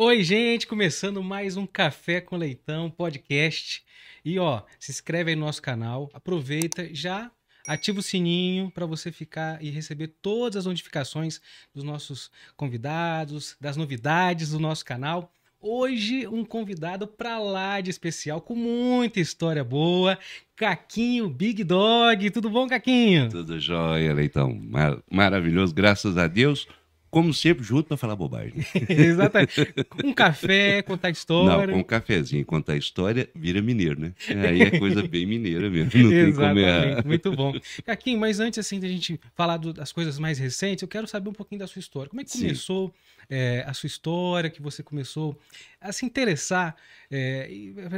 Oi, gente, começando mais um Café com Leitão podcast. E ó, se inscreve aí no nosso canal, aproveita, já ativa o sininho para você ficar e receber todas as notificações dos nossos convidados, das novidades do nosso canal. Hoje, um convidado para lá de especial, com muita história boa, Caquinho Big Dog. Tudo bom, Caquinho? Tudo jóia, Leitão. Mar maravilhoso, graças a Deus como sempre, junto para falar bobagem. Exatamente. Um café, contar história. Não, com um cafezinho, contar história, vira mineiro, né? Aí é coisa bem mineira mesmo. Não Exatamente. tem como errar. Muito bom. Caquinho, mas antes assim da gente falar do, das coisas mais recentes, eu quero saber um pouquinho da sua história. Como é que Sim. começou? é, a sua história, que você começou a se interessar é,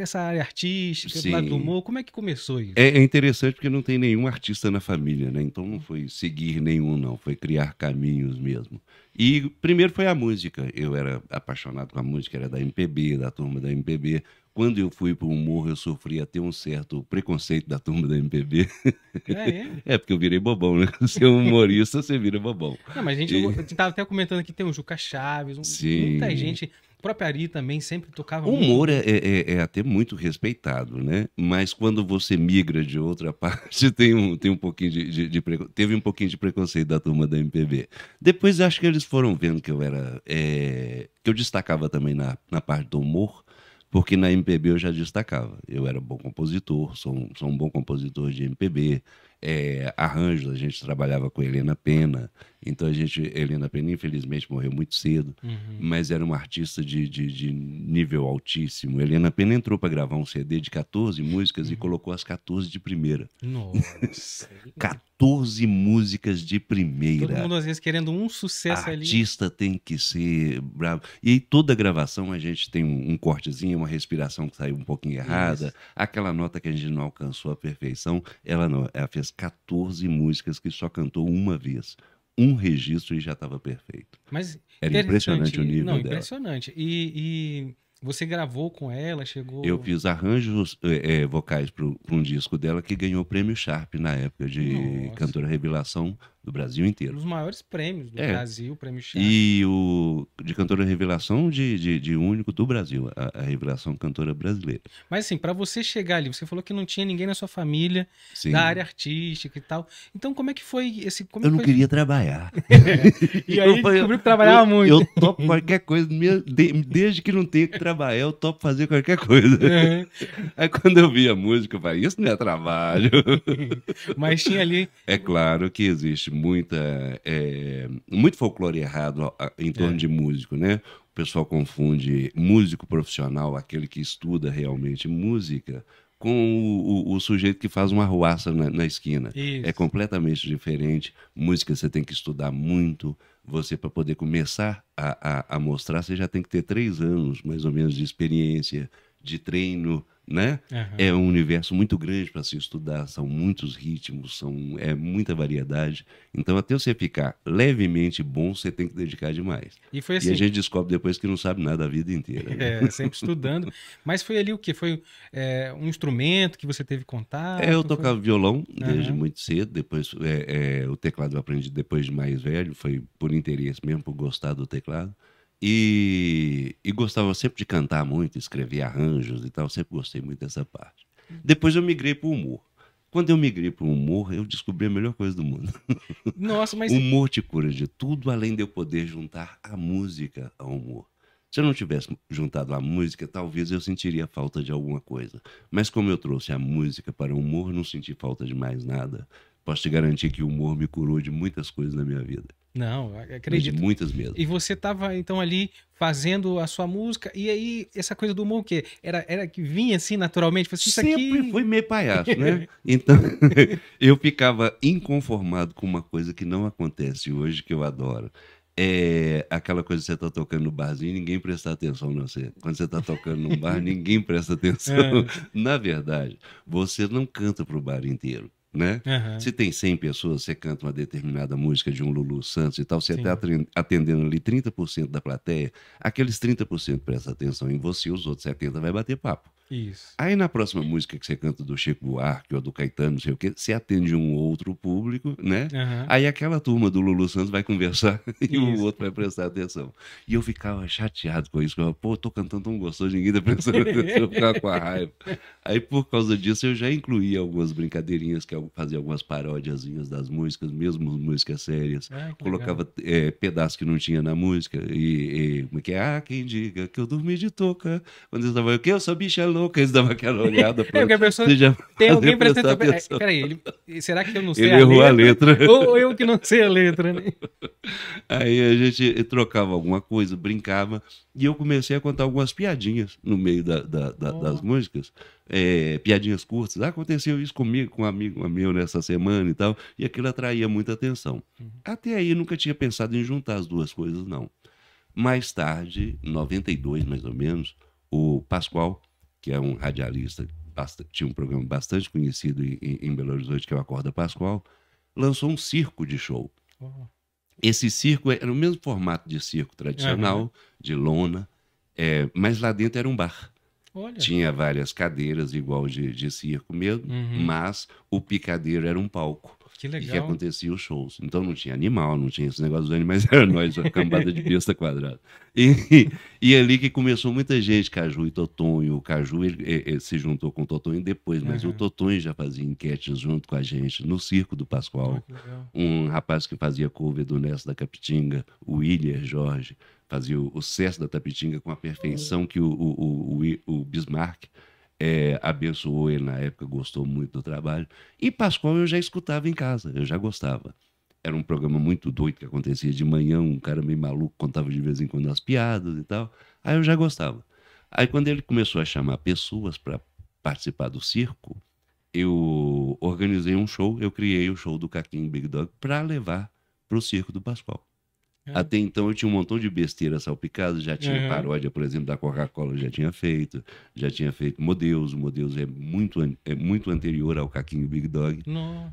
essa área artística, Sim. do lado do humor. Como é que começou isso? É, é, interessante porque não tem nenhum artista na família, né? Então não foi seguir nenhum, não. Foi criar caminhos mesmo. E primeiro foi a música. Eu era apaixonado com a música, era da MPB, da turma da MPB. Quando eu fui para o humor, eu sofri até um certo preconceito da turma da MPB. É, é. é porque eu virei bobão, né? Ser é humorista, você vira bobão. Não, mas a gente estava até comentando que tem o Juca Chaves, um, Sim. muita gente. A própria Ari também sempre tocava. O humor é, é, é, é, até muito respeitado, né? Mas quando você migra de outra parte, tem um, tem um pouquinho de, de, de Teve um pouquinho de preconceito da turma da MPB. Depois acho que eles foram vendo que eu era. É, que eu destacava também na, na parte do humor porque na MPB eu já destacava. Eu era bom compositor, sou um, sou um bom compositor de MPB, é, arranjos, a gente trabalhava com Helena Pena. Então a gente, Helena Pena, infelizmente, morreu muito cedo, uhum. mas era uma artista de, de, de, nível altíssimo. Helena Pena entrou para gravar um CD de 14 músicas uhum. e colocou as 14 de primeira. Nossa! 14 músicas de primeira. Todo mundo às vezes querendo um sucesso artista ali. Artista tem que ser bravo. E aí, toda gravação a gente tem um, um, cortezinho, uma respiração que saiu um pouquinho errada, Isso. aquela nota que a gente não alcançou a perfeição, ela não, é a 14 músicas que só cantou uma vez. Um registro e já estava perfeito. Mas era impressionante o nível não, dela. Impressionante. E, e, você gravou com ela, chegou. Eu fiz arranjos é, vocais para um disco dela que ganhou o prêmio Sharp na época de Nossa. cantora revelação do Brasil inteiro. Um dos maiores prêmios do é. Brasil, o Prêmio Chá. E o de cantora revelação de, de, de único do Brasil, a, a, revelação cantora brasileira. Mas assim, para você chegar ali, você falou que não tinha ninguém na sua família Sim. da área artística e tal. Então como é que foi esse... É eu não queria trabalhar. e aí eu, descobriu que trabalhava eu, muito. Eu topo qualquer coisa, desde que não tenha que trabalhar, eu topo fazer qualquer coisa. É. Aí quando eu vi a música, eu falei, isso não é trabalho. Mas tinha ali... É claro que existe existe muita é, muito folclore errado em torno é. de músico, né? O pessoal confunde músico profissional, aquele que estuda realmente música, com o, o, o, sujeito que faz uma ruaça na, na esquina. É Isso. É completamente diferente. Música você tem que estudar muito. Você, para poder começar a, a, a, mostrar, você já tem que ter três anos, mais ou menos, de experiência, de treino, né? Uhum. É um universo muito grande para se estudar, são muitos ritmos, são é muita variedade. Então, até você ficar levemente bom, você tem que dedicar demais. E, foi assim, e a assim. gente descobre depois que não sabe nada a vida inteira. Né? É, sempre estudando. Mas foi ali o que? Foi é, um instrumento que você teve contato? É, eu tocava foi... violão desde uhum. muito cedo, depois é, é, o teclado eu aprendi depois de mais velho, foi por interesse mesmo, por gostar do teclado. E, e gostava sempre de cantar muito, escrever arranjos e tal, sempre gostei muito dessa parte. Uhum. Depois eu migrei para o humor. Quando eu migrei para o humor, eu descobri a melhor coisa do mundo. Nossa, mas. O humor te cura de tudo, além de eu poder juntar a música ao humor. Se eu não tivesse juntado a música, talvez eu sentiria falta de alguma coisa. Mas como eu trouxe a música para o humor, não senti falta de mais nada. Posso te garantir que o humor me curou de muitas coisas na minha vida. Não, acredito. Mas muitas mesmo. E você estava então ali fazendo a sua música, e aí essa coisa do humor, o quê? Era, era que vinha assim naturalmente? Isso Sempre aqui... foi meio palhaço, né? então eu ficava inconformado com uma coisa que não acontece hoje, que eu adoro. É aquela coisa que você está tocando no barzinho ninguém presta atenção não você. Quando você está tocando num bar, ninguém presta atenção. É. Na verdade, você não canta para o bar inteiro né? Uhum. Se tem 100 pessoas, você canta uma determinada música de um Lulu Santos e tal, você está atendendo ali 30% da plateia, aqueles 30% presta atenção em você, os outros 70% vai bater papo. Isso. Aí na próxima música que você canta do Chico Buarque ou do Caetano, não sei o quê, você atende um outro público, né? Uhum. Aí aquela turma do Lulu Santos vai conversar e isso. o outro vai prestar atenção. E eu ficava chateado com isso. Eu falava, pô, tô cantando tão gostoso, ninguém tá prestando atenção, eu ficava com a raiva. Aí por causa disso eu já incluía algumas brincadeirinhas, que eu é fazia algumas paródiazinhas das músicas, mesmo músicas sérias. Ah, Colocava é, que não tinha na música. E, como é que é? Ah, quem diga que eu dormi de touca. Quando eles estavam, o quê? Eu sou bicha louca eles davam aquela é, olhada. Pra... É, a pessoa. Já... Tem alguém prestando atenção. peraí, ele... será que eu não sei ele a errou letra? a letra. Ou eu que não sei a letra, né? Aí a gente trocava alguma coisa, brincava, e eu comecei a contar algumas piadinhas no meio da, da, da, oh. das músicas. É, piadinhas curtas. Ah, aconteceu isso comigo, com um amigo meu nessa semana e tal, e aquilo atraía muita atenção. Uhum. Até aí eu nunca tinha pensado em juntar as duas coisas, não. Mais tarde, 92 mais ou menos, o Pascoal que é um radialista, bastante, tinha um programa bastante conhecido em, em, Belo Horizonte, que é o Acorda Pascoal, lançou um circo de show. Oh. Esse circo é, era o mesmo formato de circo tradicional, uhum. de lona, é, mas lá dentro era um bar. Olha. Tinha várias cadeiras, igual de, de circo mesmo, uhum. mas o picadeiro era um palco. Que legal. E que acontecia os shows. Então não tinha animal, não tinha esse negócio dos animais, era nós, a cambada de besta quadrada. E, e ali que começou muita gente, Caju e Totonho. O Caju ele, ele, é, ele é, se juntou com o Totonho depois, mas uhum. o Totonho já fazia enquetes junto com a gente no Circo do Pascoal. Oh, um rapaz que fazia cover do Nessa da Capitinga, o William Jorge, fazia o, o da Tapitinga com a perfeição que o, o, o, o Bismarck é, abençoou ele na época, gostou muito do trabalho. E Pascoal eu já escutava em casa, eu já gostava. Era um programa muito doido que acontecia de manhã, um cara meio maluco contava de vez em quando as piadas e tal. Aí eu já gostava. Aí quando ele começou a chamar pessoas para participar do circo, eu organizei um show, eu criei o show do Caquinho Big Dog para levar para o circo do Pascoal. Até então eu tinha um montão de besteira salpicada, já tinha uhum. paródia, por exemplo, da Coca-Cola, já tinha feito, já tinha feito Modeus, Modeus é muito, é muito anterior ao Caquinho Big Dog.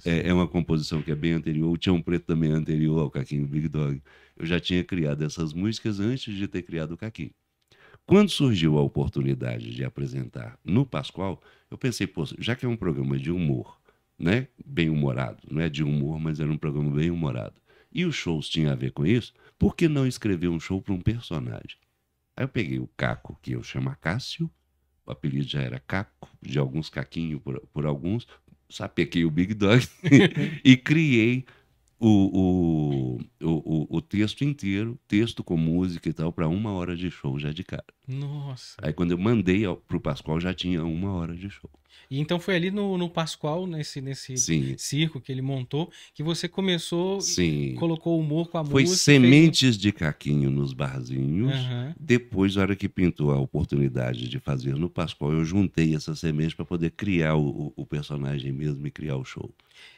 É, é, uma composição que é bem anterior, o Tião Preto também é anterior ao Caquinho Big Dog. Eu já tinha criado essas músicas antes de ter criado o Caquinho. Quando surgiu a oportunidade de apresentar no Pascoal, eu pensei, pô, já que é um programa de humor, né? Bem humorado, não é de humor, mas era um programa bem humorado. E os shows tinham a ver com isso. Por que não escrever um show para um personagem? Aí eu peguei o Caco, que eu chamo Cássio, o apelido já era Caco, de alguns Caquinho por, por alguns, sapequei o Big Dog e criei o, o, o, o, texto inteiro, texto com música e tal, para uma hora de show já de cara. Nossa. Aí quando eu mandei pro Pascoal já tinha uma hora de show. E então foi ali no, no Pascoal, nesse, nesse Sim. circo que ele montou, que você começou Sim. colocou humor com a foi música. Foi Sementes fez... de Caquinho nos barzinhos. Uhum. Depois, na hora que pintou a oportunidade de fazer no Pascoal, eu juntei essas sementes para poder criar o, o personagem mesmo e criar o show.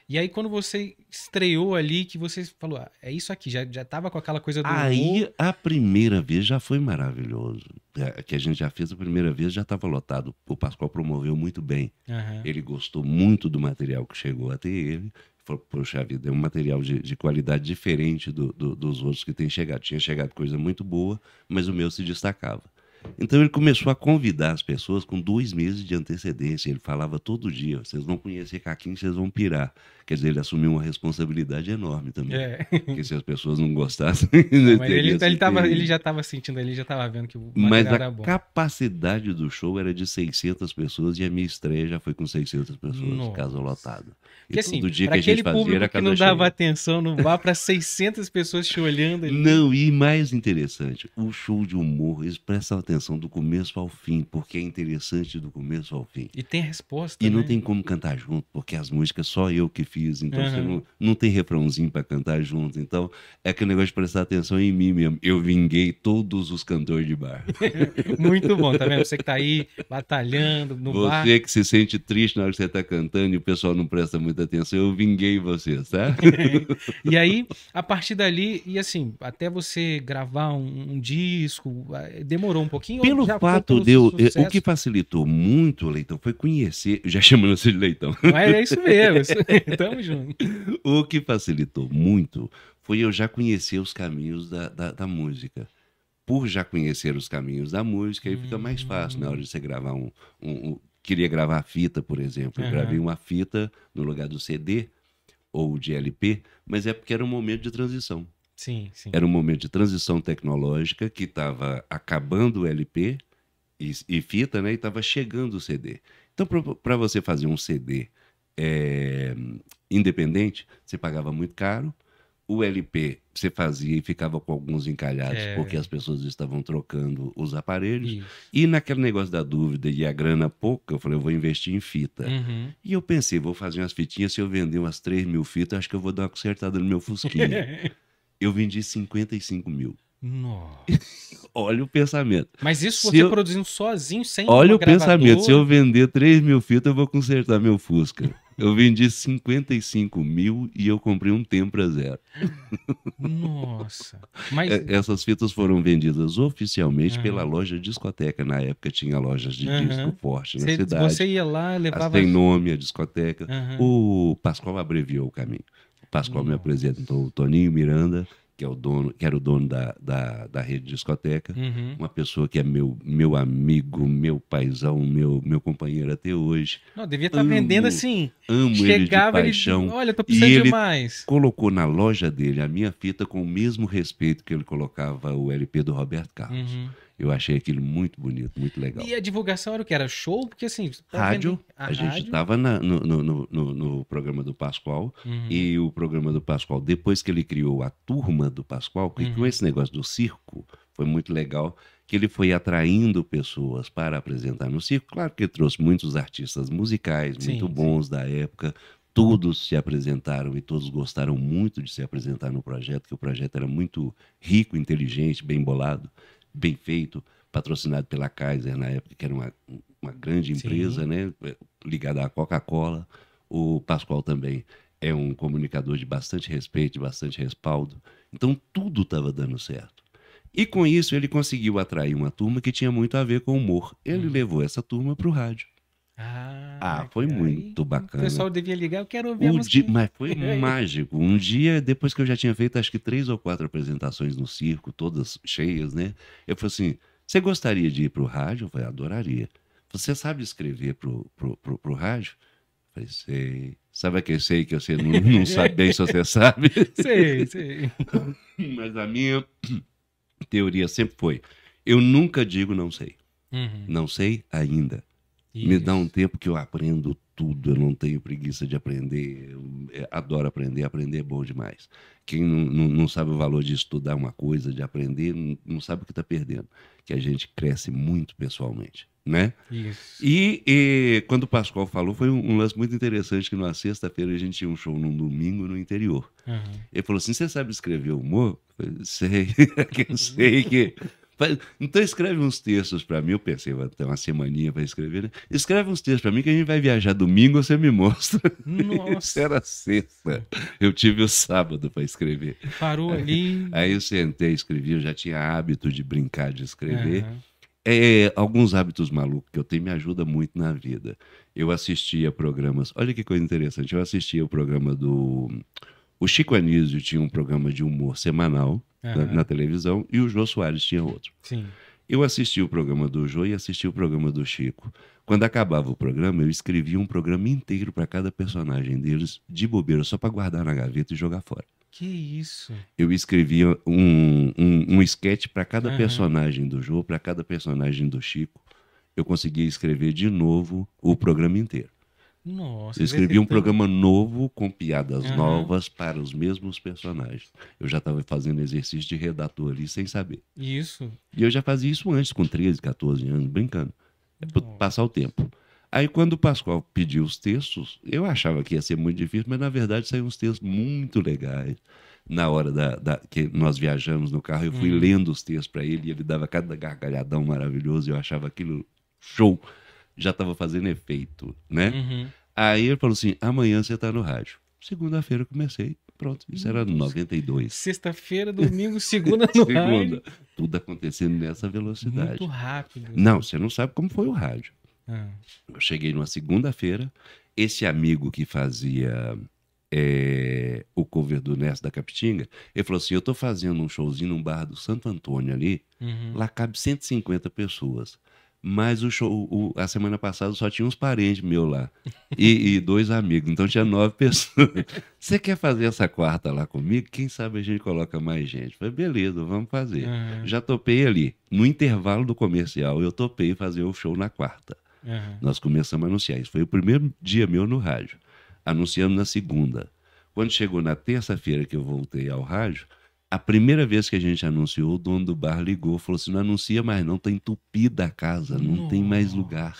E aí, quando você estreou ali, que você falou, ah, é isso aqui, já, já tava com aquela coisa do. Aí, a primeira vez já foi maravilhoso. É, que a gente já fez a primeira vez, já estava lotado. O Pascoal promoveu muito bem. Uhum. Ele gostou muito do material que chegou até ele. Falou, poxa vida, é um material de, de qualidade diferente do, do, dos outros que tem chegado. Tinha chegado coisa muito boa, mas o meu se destacava. Então ele começou a convidar as pessoas com dois meses de antecedência. Ele falava todo dia: vocês vão conhecer Caquinho, vocês vão pirar. Quer dizer, ele assumiu uma responsabilidade enorme também. É. Porque se as pessoas não gostassem. Não, mas ele, tá, ele, tava, ele, já estava sentindo, ele já estava vendo que o Mas a era bom. capacidade do show era de 600 pessoas e a minha estreia já foi com 600 pessoas, Nossa. casa lotado. E Porque, assim, todo assim, dia que a gente fazia era casa que não cheia. dava atenção no bar para 600 pessoas te olhando. Ali. Não, e mais interessante, o show de humor expressa a atenção do começo ao fim, porque é interessante do começo ao fim. E tem resposta. E né? não tem como cantar junto, porque as músicas só eu que fiz fiz, então uhum. você não, não tem refrãozinho para cantar junto. Então é que o negócio de prestar atenção em mim mesmo. Eu vinguei todos os cantores de bar. Muito bom, tá vendo? Você que tá aí batalhando no você bar. Você que se sente triste na hora que você tá cantando e o pessoal não presta muita atenção, eu vinguei vocês, tá? e aí, a partir dali, e assim, até você gravar um, um disco, ah, demorou um pouquinho? Pelo fato de eu, eh, o que facilitou muito, Leitão, foi conhecer, já chamando você de Leitão. Mas é isso mesmo. Então, Tamo junto. o que facilitou muito foi eu já conhecer os caminhos da, da, da música por já conhecer os caminhos da música, aí fica mais fácil na né? hora de você gravar um. um, um queria gravar fita, por exemplo. Eu uhum. gravei uma fita no lugar do CD ou de LP, mas é porque era um momento de transição. Sim, sim. Era um momento de transição tecnológica que estava acabando o LP e, e fita, né? E estava chegando o CD. Então, para você fazer um CD é, eh, independente, você pagava muito caro. O LP você fazia e ficava com alguns encalhados é. porque as pessoas estavam trocando os aparelhos. Isso. E naquele negócio da dúvida e a grana pouca, eu falei, eu vou investir em fita. Uhum. E eu pensei, vou fazer umas fitinhas, se eu vender umas 3 mil fitas, acho que eu vou dar uma consertada no meu fusquinha. eu vendi 55 mil. Nossa. Olha o pensamento. Mas isso se você eu... produzindo sozinho, sem Olha o pensamento, se eu vender 3 mil fitas, eu vou consertar meu Fusca. Eu vendi 55 mil e eu comprei um Tempra zero. Nossa! Mas... É, essas fitas foram vendidas oficialmente uhum. pela loja discoteca. Na época tinha lojas de uhum. disco forte na cidade. Você ia lá, levava... As tem nome a discoteca. Uhum. O Pascoal abreviou o caminho. Pascoal me apresentou o Toninho Miranda que, é o dono, que era o dono da, da, da rede discoteca, uhum. uma pessoa que é meu, meu amigo, meu paizão, meu, meu companheiro até hoje. Não, devia estar tá vendendo assim. Amo Chegava ele de paixão. Ele, Olha, tô precisando e ele demais. colocou na loja dele a minha fita com o mesmo respeito que ele colocava o LP do Roberto Carlos. Uhum. Eu achei aquilo muito bonito, muito legal. E a divulgação era o que? Era show? Porque assim. rádio. A, a gente estava no, no, no, no, programa do Pascoal. Uhum. E o programa do Pascoal, depois que ele criou a turma do Pascoal, que uhum. com esse negócio do circo, foi muito legal que ele foi atraindo pessoas para apresentar no circo. Claro que trouxe muitos artistas musicais sim, muito bons sim. da época. Todos se apresentaram e todos gostaram muito de se apresentar no projeto, que o projeto era muito rico, inteligente, bem bolado bem feito, patrocinado pela Kaiser na época, que era uma, uma grande empresa, né? É, ligada à Coca-Cola. O Pascoal também é um comunicador de bastante respeito, de bastante respaldo. Então tudo estava dando certo. E com isso ele conseguiu atrair uma turma que tinha muito a ver com humor. Ele hum. levou essa turma para o rádio. Ah, ah foi muito bacana. O pessoal devia ligar, eu quero ouvir o di... Mas foi mágico. Um dia, depois que eu já tinha feito acho que três ou quatro apresentações no circo, todas cheias, né? Eu falei assim, você gostaria de ir para o rádio? Eu falei, adoraria. Você sabe escrever para o rádio? Eu falei, sei. Sabe aquele sei que você não, não sabe bem se você sabe? Sei, sei. Mas a minha teoria sempre foi, eu nunca digo não sei. Uhum. Não sei ainda isso. Me dá um tempo que eu aprendo tudo, eu não tenho preguiça de aprender, eu é, adoro aprender, aprender é bom demais. Quem não, não, não sabe o valor de estudar uma coisa, de aprender, não sabe o que está perdendo, que a gente cresce muito pessoalmente. Né? Isso. E, e quando o Pascoal falou, foi um, um lance muito interessante que numa sexta-feira a gente tinha um show num domingo no interior. Uhum. Ele falou assim: você sabe escrever humor? Eu falei, sei, que eu sei que então escreve uns textos para mim. Eu pensei, vou ter uma semaninha para escrever. Né? Escreve uns textos para mim que a gente vai viajar domingo, você me mostra. Nossa. Isso era sexta. Eu tive o sábado para escrever. Parou ali. Aí eu sentei, escrevi, eu já tinha hábito de brincar de escrever. É, alguns hábitos malucos que eu tenho me ajuda muito na vida. Eu assistia programas. Olha que coisa interessante. Eu assistia o programa do o Chico Anísio tinha um programa de humor semanal uhum. Né, na, na, televisão e o Jô Soares tinha outro. Sim. Eu assistia o programa do Jô e assistia o programa do Chico. Quando acabava o programa, eu escrevia um programa inteiro para cada personagem deles, de bobeira, só para guardar na gaveta e jogar fora. Que isso? Eu escrevia um, um, um sketch para cada uhum. personagem do Jô, para cada personagem do Chico. Eu conseguia escrever de novo o programa inteiro. Nossa, eu escrevi um programa novo com piadas uhum. novas para os mesmos personagens. Eu já estava fazendo exercício de redator ali sem saber. Isso. E eu já fazia isso antes, com 13, 14 anos, brincando. É para passar o tempo. Aí, quando o Pascoal pediu os textos, eu achava que ia ser muito difícil, mas na verdade saíram uns textos muito legais. Na hora da, da que nós viajamos no carro, eu fui uhum. lendo os textos para ele e ele dava cada gargalhadão maravilhoso. E eu achava aquilo show. Já estava fazendo efeito, né? Uhum. Aí ele falou assim: amanhã você está no rádio. Segunda-feira eu comecei, pronto, isso era 92. Sexta-feira, domingo, segunda no segunda. rádio. Tudo acontecendo nessa velocidade. Muito rápido. Não, você não sabe como foi o rádio. Ah. Eu cheguei numa segunda-feira, esse amigo que fazia é, o cover do Ness da Capitinga, ele falou assim: Eu tô fazendo um showzinho num bar do Santo Antônio ali, uhum. lá cabe 150 pessoas. Mas o show, o, a semana passada só tinha uns parentes meus lá e, e, dois amigos, então tinha nove pessoas. Você quer fazer essa quarta lá comigo? Quem sabe a gente coloca mais gente. Falei, beleza, vamos fazer. Uhum. Já topei ali. No intervalo do comercial, eu topei fazer o show na quarta. Uhum. Nós começamos a anunciar. Isso foi o primeiro dia meu no rádio. Anunciamos na segunda. Quando chegou na terça-feira que eu voltei ao rádio, a primeira vez que a gente anunciou, o dono do bar ligou e falou assim: não anuncia mais, não, tá entupida a casa, não Nossa. tem mais lugar.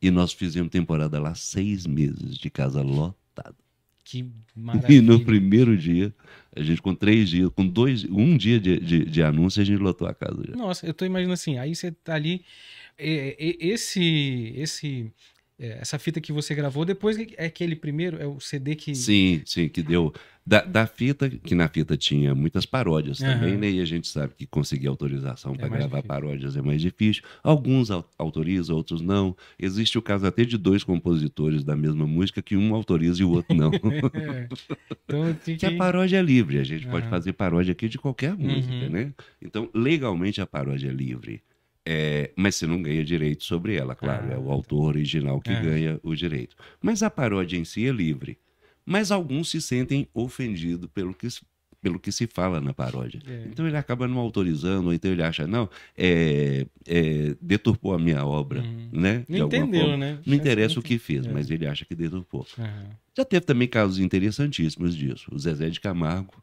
E nós fizemos temporada lá seis meses de casa lotada. Que maravilha. E no primeiro dia, a gente com três dias, com dois, um dia de, de, de anúncio, a gente lotou a casa. Já. Nossa, eu tô imaginando assim, aí você tá ali. É, é, esse, esse é, essa fita que você gravou, depois é aquele primeiro, é o CD que. Sim, sim, que deu. Da, da fita, que na fita tinha muitas paródias uhum. também, né? E a gente sabe que conseguir autorização é para gravar difícil. paródias é mais difícil. Alguns autorizam, outros não. Existe o caso até de dois compositores da mesma música que um autoriza e o outro não. É. então, que... que a paródia é livre, a gente uhum. pode fazer paródia aqui de qualquer música, uhum. né? Então, legalmente a paródia é livre. É, mas você não ganha direito sobre ela, claro. Ah, é o ah. autor original que é. ganha o direito. Mas a paródia em si é livre. Mas alguns se sentem ofendidos pelo que, pelo que se fala na paródia. É. Então ele acaba não autorizando, ou então ele acha, não, é, é deturpou a minha obra. Uhum. Né? Não entendeu, forma. né? Não interessa o que fez, mas é. ele acha que deturpou. Já teve também casos interessantíssimos disso. O Zezé de Camargo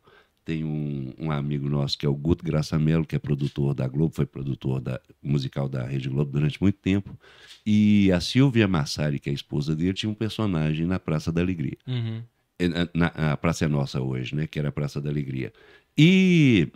tem um, um amigo nosso que é o Guto Graça Mello, que é produtor da Globo, foi produtor da, musical da Rede Globo durante muito tempo. E a Silvia Massari, que é a esposa dele, tinha um personagem na Praça da Alegria. Uhum. É, na, na, a Praça é Nossa hoje, né? Que era a Praça da Alegria. E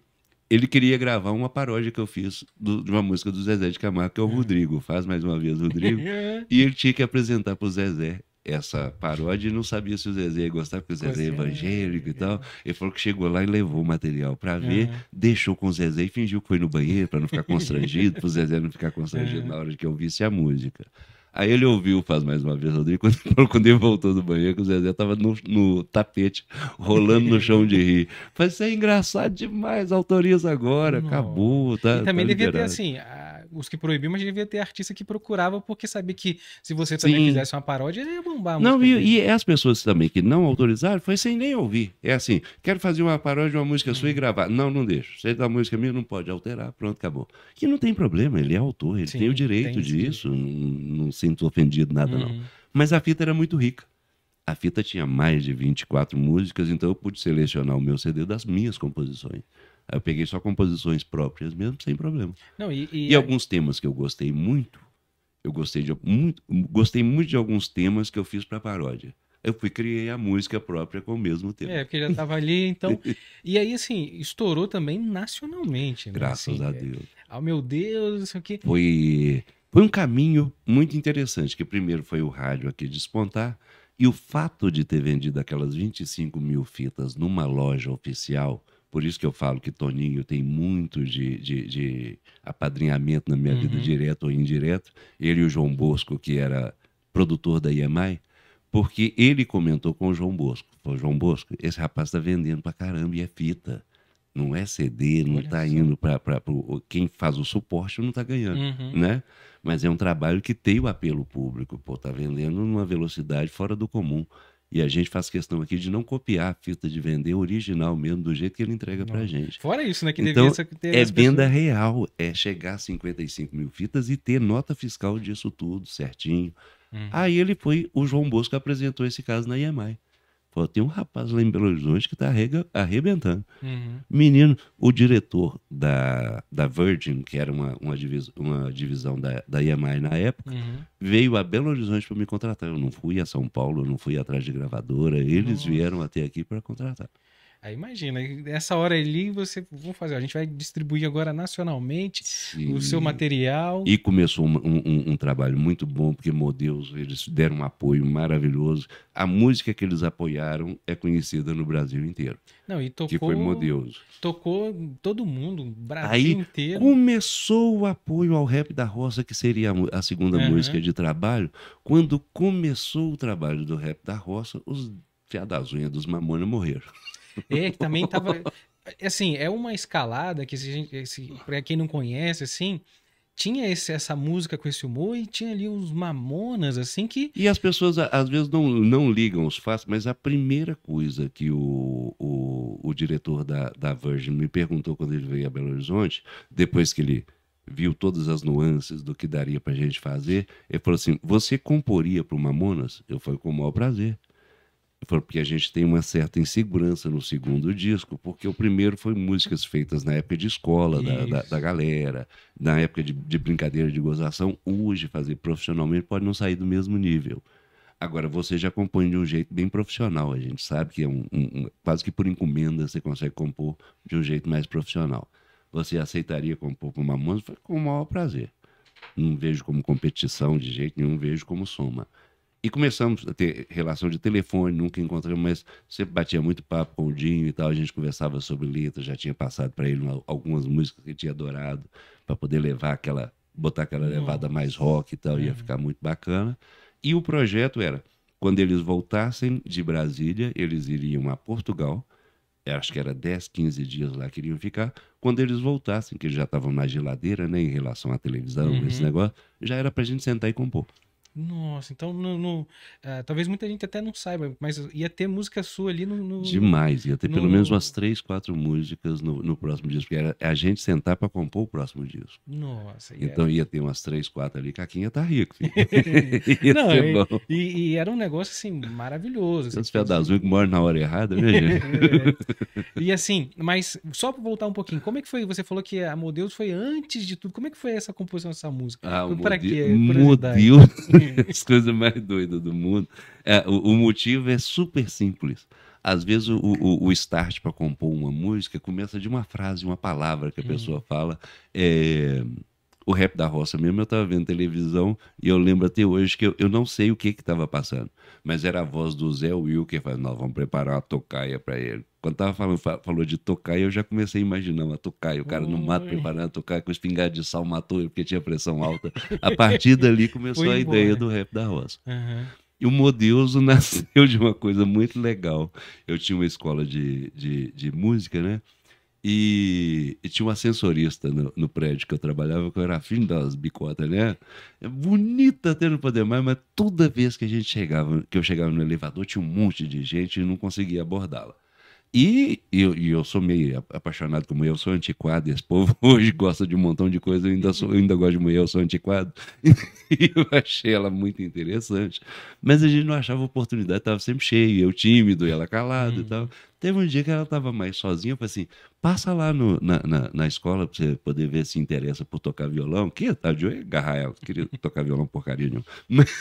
ele queria gravar uma paródia que eu fiz do, de uma música do Zezé de Camargo, que é o é. Rodrigo. Faz mais uma vez, Rodrigo. É. e ele tinha que apresentar para o Zezé essa paródia e não sabia se o Zezé ia gostar, porque o Zezé é evangélico é. e tal. Ele falou que chegou lá e levou o material para é. ver, é. deixou com o Zezé e fingiu que foi no banheiro para não ficar constrangido, para o Zezé não ficar constrangido é. na hora que eu ouvisse a música. Aí ele ouviu, faz mais uma vez, Rodrigo, quando, quando ele voltou do banheiro, que o Zezé estava no, no, tapete, rolando no chão de rir. Falei, isso é engraçado demais, autoriza agora, acabou. Tá, e também tá devia ter assim, a os que proibiam, mas devia ter artista que procurava, porque sabia que se você também Sim. fizesse uma paródia, ia bombar. Não, e, e, as pessoas também que não autorizaram, foi sem nem ouvir. É assim, quero fazer uma paródia de uma música sua e uhum. gravar. Não, não deixo. Você da música minha não pode alterar, pronto, acabou. Que não tem problema, ele é autor, ele Sim, tem o direito tem disso, não, não, sinto ofendido nada não. Uhum. Mas a fita era muito rica. A fita tinha mais de 24 músicas, então eu pude selecionar o meu CD das minhas composições. Aí eu peguei só composições próprias mesmo, sem problema. Não, e, e... e alguns temas que eu gostei muito, eu gostei, de, muito, gostei muito de alguns temas que eu fiz para paródia eu fui criei a música própria com o mesmo tema. É, porque já estava ali, então. e aí, assim, estourou também nacionalmente. Né? Graças assim, a é, Deus. Ah, oh, meu Deus, isso aqui. Foi, foi um caminho muito interessante, que primeiro foi o rádio aqui despontar, e o fato de ter vendido aquelas 25 mil fitas numa loja oficial por isso que eu falo que Toninho tem muito de, de, de apadrinhamento na minha uhum. vida, direto ou indireto. Ele e o João Bosco, que era produtor da IEMAI, porque ele comentou com o João Bosco. Falou, João Bosco, esse rapaz está vendendo pra caramba e é fita. Não é CD, não está indo para quem faz o suporte não está ganhando, uhum. né? Mas é um trabalho que tem o apelo público, pô, tá vendendo numa velocidade fora do comum. E a gente faz questão aqui de não copiar a fita de vender original mesmo, do jeito que ele entrega para gente. Fora isso, né? Que então, ter é venda pessoas... real, é chegar a 55 mil fitas e ter nota fiscal disso tudo certinho. Uhum. Aí ele foi, o João Bosco apresentou esse caso na IEMAI. Falou, tem um rapaz lá em Belo Horizonte que está arrebentando. Uhum. Menino, o diretor da, da Virgin, que era uma, uma, divis, uma divisão da, da EMI na época, uhum. veio a Belo Horizonte para me contratar. Eu não fui a São Paulo, eu não fui atrás de gravadora. Eles Nossa. vieram até aqui para contratar. Aí imagina, essa hora ali você vou fazer, a gente vai distribuir agora nacionalmente Sim. o seu material. E começou um, um, um, trabalho muito bom, porque Modeus, eles deram um apoio maravilhoso. A música que eles apoiaram é conhecida no Brasil inteiro. Não, e tocou. Que foi Modeus. Tocou todo mundo, Brasil Aí inteiro. Começou o apoio ao rap da roça, que seria a, a segunda uhum. música de trabalho. Quando começou o trabalho do rap da roça, os fiadas unhas dos mamona morreram. É, que também tava. É, assim, é uma escalada que, se, se para quem não conhece, assim, tinha esse, essa música com esse humor e tinha ali uns mamonas, assim que. E as pessoas às vezes não, não ligam os fatos, mas a primeira coisa que o, o, o, diretor da, da Virgin me perguntou quando ele veio a Belo Horizonte, depois que ele viu todas as nuances do que daria para a gente fazer, ele falou assim: Você comporia para o Mamonas? Eu falei: Com o maior prazer porque a gente tem uma certa insegurança no segundo disco, porque o primeiro foi músicas feitas na época de escola, da, da, da, galera, na época de, de brincadeira, de gozação. Hoje, fazer profissionalmente pode não sair do mesmo nível. Agora, você já compõe de um jeito bem profissional, a gente sabe que é um, um, quase que por encomenda você consegue compor de um jeito mais profissional. Você aceitaria compor com uma música? Com o maior prazer. Não vejo como competição de jeito nenhum, vejo como soma. E começamos a ter relação de telefone, nunca encontramos, mas sempre batia muito papo com o Dinho e tal. A gente conversava sobre letras, já tinha passado para ele algumas músicas que ele tinha adorado, para poder levar aquela, botar aquela levada mais rock e tal, ia é. ficar muito bacana. E o projeto era, quando eles voltassem de Brasília, eles iriam a Portugal, é, acho que era 10, 15 dias lá que iriam ficar. Quando eles voltassem, que eles já estavam na geladeira, né, em relação à televisão, uhum. esse negócio, já era para a gente sentar e compor. Nossa, então no, no uh, talvez muita gente até não saiba, mas ia ter música sua ali no. no Demais, ia ter pelo menos umas três, quatro músicas no, no próximo disco, porque era a gente sentar para compor o próximo disco. Nossa, Então era... ia ter umas três, quatro ali, Caquinha tá rico. não, e, E, e, era um negócio assim maravilhoso. Assim, Pé da que morre na hora errada, né, gente? é. E assim, mas só para voltar um pouquinho, como é que foi? Você falou que a Modeus foi antes de tudo. Como é que foi essa composição dessa música? Ah, para quê? Modeus. As coisas mais doidas do mundo. É, o, o, motivo é super simples. Às vezes o, o, o start para compor uma música começa de uma frase, uma palavra que a hum. pessoa hum. fala. É, o rap da roça mesmo, eu estava vendo televisão e eu lembro até hoje que eu, eu não sei o que que tava passando, mas era a voz do Zé Wilker falando, nós vamos preparar uma tocaia para ele. Quando tava falando, falou de e eu já comecei a imaginar uma tocar, O cara no mato preparando tocar com espingarda de sal, matou ele porque tinha pressão alta. A partir dali começou a ideia do rap da roça. Uhum. E o Modeuso nasceu de uma coisa muito legal. Eu tinha uma escola de, de, de música, né? E, e, tinha um ascensorista no, no, prédio que eu trabalhava, que eu era filho das bicotas, né? É Bonita até não poder mais, mas toda vez que a gente chegava, que eu chegava no elevador, tinha um monte de gente e não conseguia abordá-la. E eu, eu sou meio apaixonado como eu, sou antiquado, esse povo hoje gosta de um montão de coisa, eu ainda, sou, eu ainda gosto de mulher, eu sou antiquado. E eu achei ela muito interessante. Mas a gente não achava oportunidade, estava sempre cheio, eu tímido, ela calada hum. e tal. Teve um dia que ela estava mais sozinha, eu falei assim, passa lá no, na, na, na, escola para você poder ver se interessa por tocar violão. Que tarde tá de ia agarrar ela, queria tocar violão porcaria nenhuma. Mas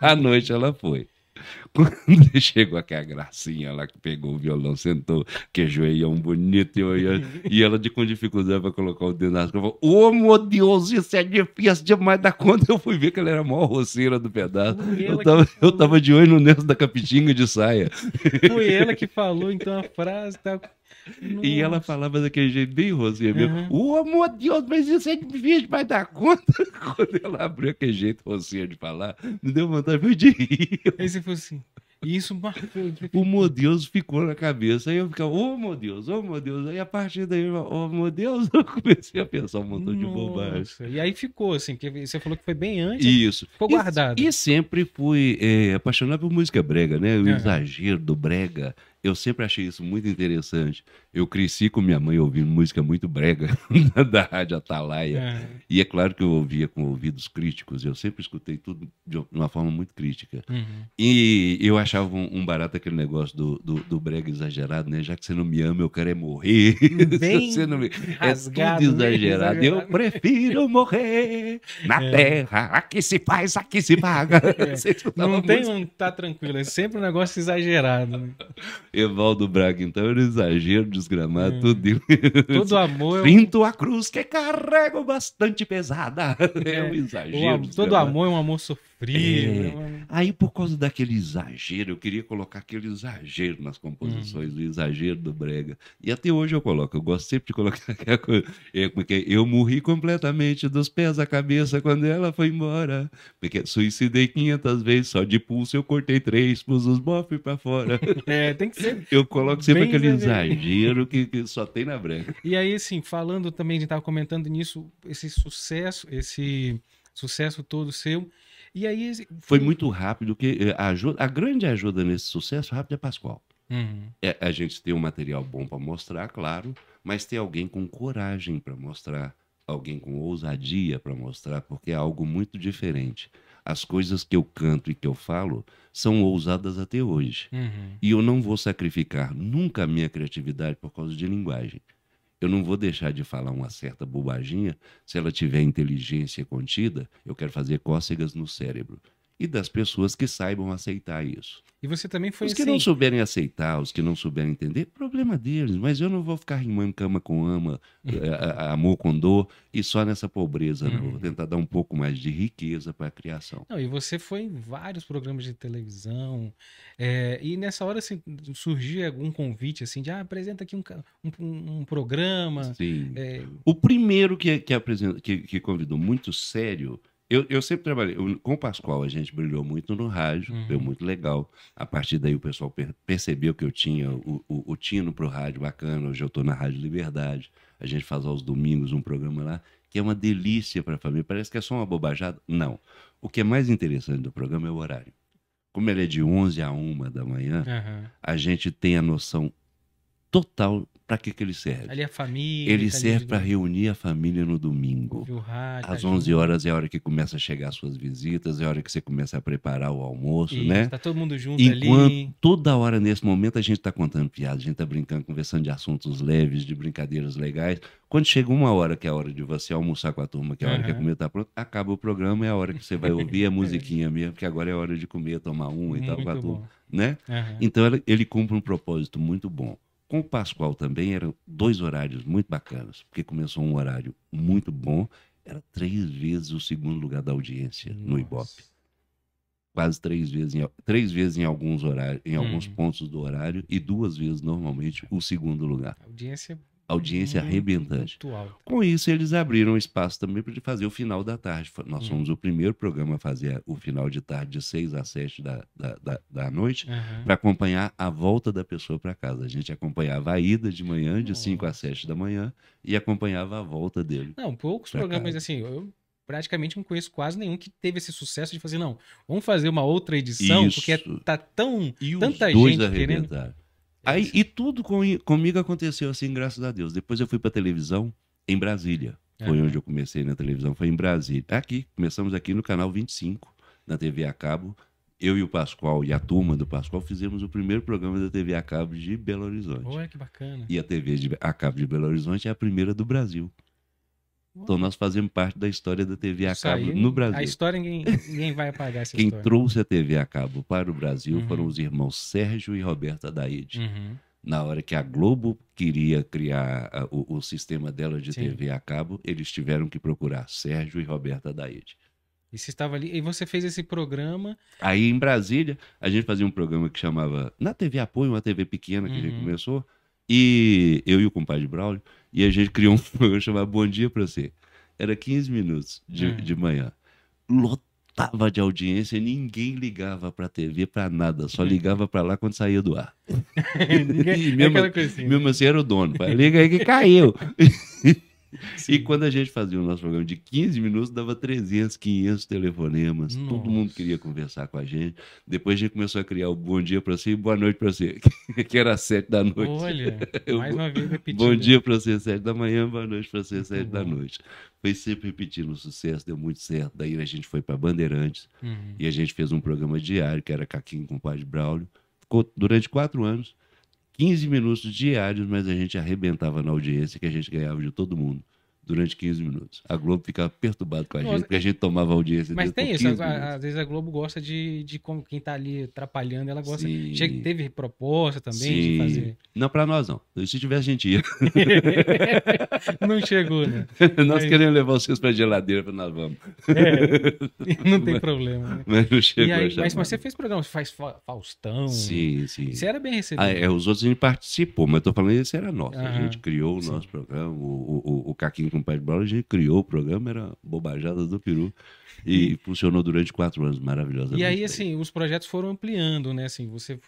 à noite ela foi. Quando chegou aquela gracinha lá que pegou o violão, sentou, que joelhão bonito, e, eu, e ela de, com dificuldade para colocar o dedo nas costas. Ô, meu Deus, isso é difícil demais da conta. Eu fui ver que ela era a maior roceira do pedaço. eu tava, eu tava de olho no Nelson da Capitinga de saia. Foi ela que falou, então, a frase Tá... E ela falava daquele jeito bem rosinha mesmo. Uhum. O amor de Deus, mas isso é difícil, vai dar conta. Quando ela abriu aquele jeito rosinha de falar, me deu vontade foi de rir. Aí você falou assim. E isso marcou. Tipo, o meu Deus ficou na cabeça. Aí eu ficava, ô oh, meu Deus, ô oh, meu Deus. Aí a partir daí, ô oh, meu Deus, eu comecei a pensar um montão Nossa. de bobagem. E aí ficou assim, porque você falou que foi bem antes. Isso. Ficou e, guardado. E sempre fui é, apaixonado por música brega, né? O é. exagero do brega eu sempre achei isso muito interessante. Eu cresci com minha mãe ouvindo música muito brega da Rádio Atalaia. É. E é claro que eu ouvia com ouvidos críticos. Eu sempre escutei tudo de uma forma muito crítica. Uhum. E eu achava um, um, barato aquele negócio do, do, do brega exagerado, né? Já que você não me ama, eu quero é morrer. Bem você não me... Rasgado, é tudo exagerado. exagerado. Eu prefiro morrer na é. terra. Aqui se faz, aqui se paga. É. Não tem música. um tá tranquilo. É sempre um negócio exagerado. Né? Evaldo Braga, então era hum. é um exagero desgramado, é. tudo. Todo amor. Sinto a cruz que carrego bastante pesada. É, é um é. exagero. O, todo amor é um amor sofrido frio. É. Aí, por causa daquele exagero, eu queria colocar aquele exagero nas composições, hum. o exagero do brega. E até hoje eu coloco, eu gosto sempre de colocar aquela coisa. É, porque eu morri completamente dos pés à cabeça quando ela foi embora. Porque suicidei 500 vezes, só de pulso eu cortei três, pus os bofes pra fora. É, tem que ser. Eu coloco sempre aquele exagero, exagero que, que, só tem na brega. E aí, assim, falando também, a gente tava comentando nisso, esse sucesso, esse sucesso todo seu e aí. Foi muito rápido, que eh, a, ajuda, a grande ajuda nesse sucesso rápido é Pascoal. Uhum. É, a gente tem um material bom para mostrar, claro, mas tem alguém com coragem para mostrar, alguém com ousadia para mostrar, porque é algo muito diferente. As coisas que eu canto e que eu falo são ousadas até hoje. Uhum. E eu não vou sacrificar nunca a minha criatividade por causa de linguagem eu não vou deixar de falar uma certa bobaginha se ela tiver inteligência contida. Eu quero fazer cócegas no cérebro e das pessoas que saibam aceitar isso. E você também foi Os que assim... não souberem aceitar, os que não souberem entender, problema deles. Mas eu não vou ficar rimando cama com ama, hum. eh, amor com dor, e só nessa pobreza, não. Vou uhum. tentar dar um pouco mais de riqueza para a criação. Não, e você foi em vários programas de televisão, é, e nessa hora assim, surgia algum convite assim de ah, apresenta aqui um, um, um programa. Sim. É... O primeiro que, que, apresenta, que, que convidou muito sério eu, eu sempre trabalhei. Eu, com o Pascoal, a gente brilhou muito no rádio, uhum. foi muito legal. A partir daí, o pessoal per, percebeu que eu tinha o, o, o tino para o rádio bacana. Hoje eu estou na Rádio Liberdade. A gente faz aos domingos um programa lá que é uma delícia para a família. Parece que é só uma bobajada. Não. O que é mais interessante do programa é o horário. Como ele é de 11 a 1 da manhã, uhum. a gente tem a noção total para que, que ele serve? Ali a família. Ele tá serve para reunir a família no domingo. Rádio, Às 11 tá horas é a hora que começa a chegar as suas visitas, é a hora que você começa a preparar o almoço, Isso, né? Tá todo mundo junto Enquanto, ali. Toda hora nesse momento a gente está contando piadas, a gente está brincando, conversando de assuntos leves, de brincadeiras legais. Quando chega uma hora que é a hora de você almoçar com a turma, que é a hora uhum. que a comida está pronta, acaba o programa, é a hora que você vai ouvir a musiquinha mesmo, porque agora é a hora de comer, tomar um e muito tal com a turma, né? Uhum. Então ele cumpre um propósito muito bom com o Pascoal também eram dois horários muito bacanas, porque começou um horário muito bom, era três vezes o segundo lugar da audiência Nossa. no Ibope. Quase três vezes em, três vezes em alguns horários, em hum. alguns pontos do horário e duas vezes normalmente o segundo lugar. A audiência é audiência hum, Muito arrebentante. Alto. Com isso, eles abriram espaço também para fazer o final da tarde. Nós hum. fomos uhum. o primeiro programa a fazer o final de tarde, de 6 às 7 da, da, da, da noite, uhum. para acompanhar a volta da pessoa para casa. A gente acompanhava a ida de manhã, de 5 às 7 da manhã, e acompanhava a volta dele. Não, poucos programas, casa. assim, eu praticamente não conheço quase nenhum que teve esse sucesso de fazer, não, vamos fazer uma outra edição, Isso. porque tá tão, e tanta gente querendo. É Aí, e tudo com, comigo aconteceu assim, graças a Deus. Depois eu fui para televisão em Brasília. Foi onde eu comecei na televisão, foi em Brasília. Tá aqui, começamos aqui no canal 25, na TV a cabo. Eu e o Pascoal e a turma do Pascoal fizemos o primeiro programa da TV a cabo de Belo Horizonte. Olha que bacana. E a TV de, a cabo de Belo Horizonte é a primeira do Brasil. Então nós fazemos parte da história da TV a cabo no Brasil. A história ninguém, ninguém vai apagar essa Quem história. trouxe a TV a cabo para o Brasil uhum. foram os irmãos Sérgio e Roberta Daide. Uhum. Na hora que a Globo queria criar a, o, o, sistema dela de Sim. TV a cabo, eles tiveram que procurar Sérgio e Roberta Daide. E você estava ali, e você fez esse programa. Aí em Brasília, a gente fazia um programa que chamava Na TV Apoio, uma TV pequena que uhum. a gente uhum. começou, e eu e o compadre Braulio, e a gente criou um programa chamado Bom Dia para Você. Era 15 minutos de, hum. de manhã. Lotava de audiência, ninguém ligava para TV para nada, só hum. ligava para lá quando saía do ar. ninguém, e mesmo, é mesmo assim, né? assim era o dono, liga aí que caiu. Sim. E quando a gente fazia o nosso programa de 15 minutos, dava 300, 500 telefonemas. Nossa. Todo mundo queria conversar com a gente. Depois a gente começou a criar o Bom Dia para Você e Boa Noite para Você, que era às 7 da noite. Olha, mais uma vez repetindo. Bom dia para você, 7 da manhã, boa noite para você, 7 da noite. Foi sempre repetindo o sucesso, deu muito certo. Daí a gente foi para Bandeirantes uhum. e a gente fez um programa diário, que era Caquinho com o Padre Braulio. Ficou durante quatro anos. 15 minutos diários, mas a gente arrebentava na audiência que a gente ganhava de todo mundo durante 15 minutos. A Globo ficava perturbada com a gente, porque a é. gente tomava audiência. Mas tem isso, às vezes a Globo gosta de, de como quem está ali atrapalhando, ela gosta. Chega, teve proposta também Sim. de fazer. Não, para nós não. Se tivesse, a gente ia. não chegou, né? nós é queremos levar vocês para a geladeira, para nós vamos. É, não tem mas, problema. Né? Mas não chegou. Aí, mas, mas, você fez programa, você faz Faustão. Sim, sim. Você era bem recebido. Ah, é, os outros a gente participou, mas eu tô falando, esse era nosso. a gente criou o sim. nosso programa, o, o, o Caquinho com com o Pat Brown, a gente criou o programa, era bobajada do peru. E funcionou durante quatro anos, maravilhosamente. E aí, assim, os projetos foram ampliando, né? Assim, você.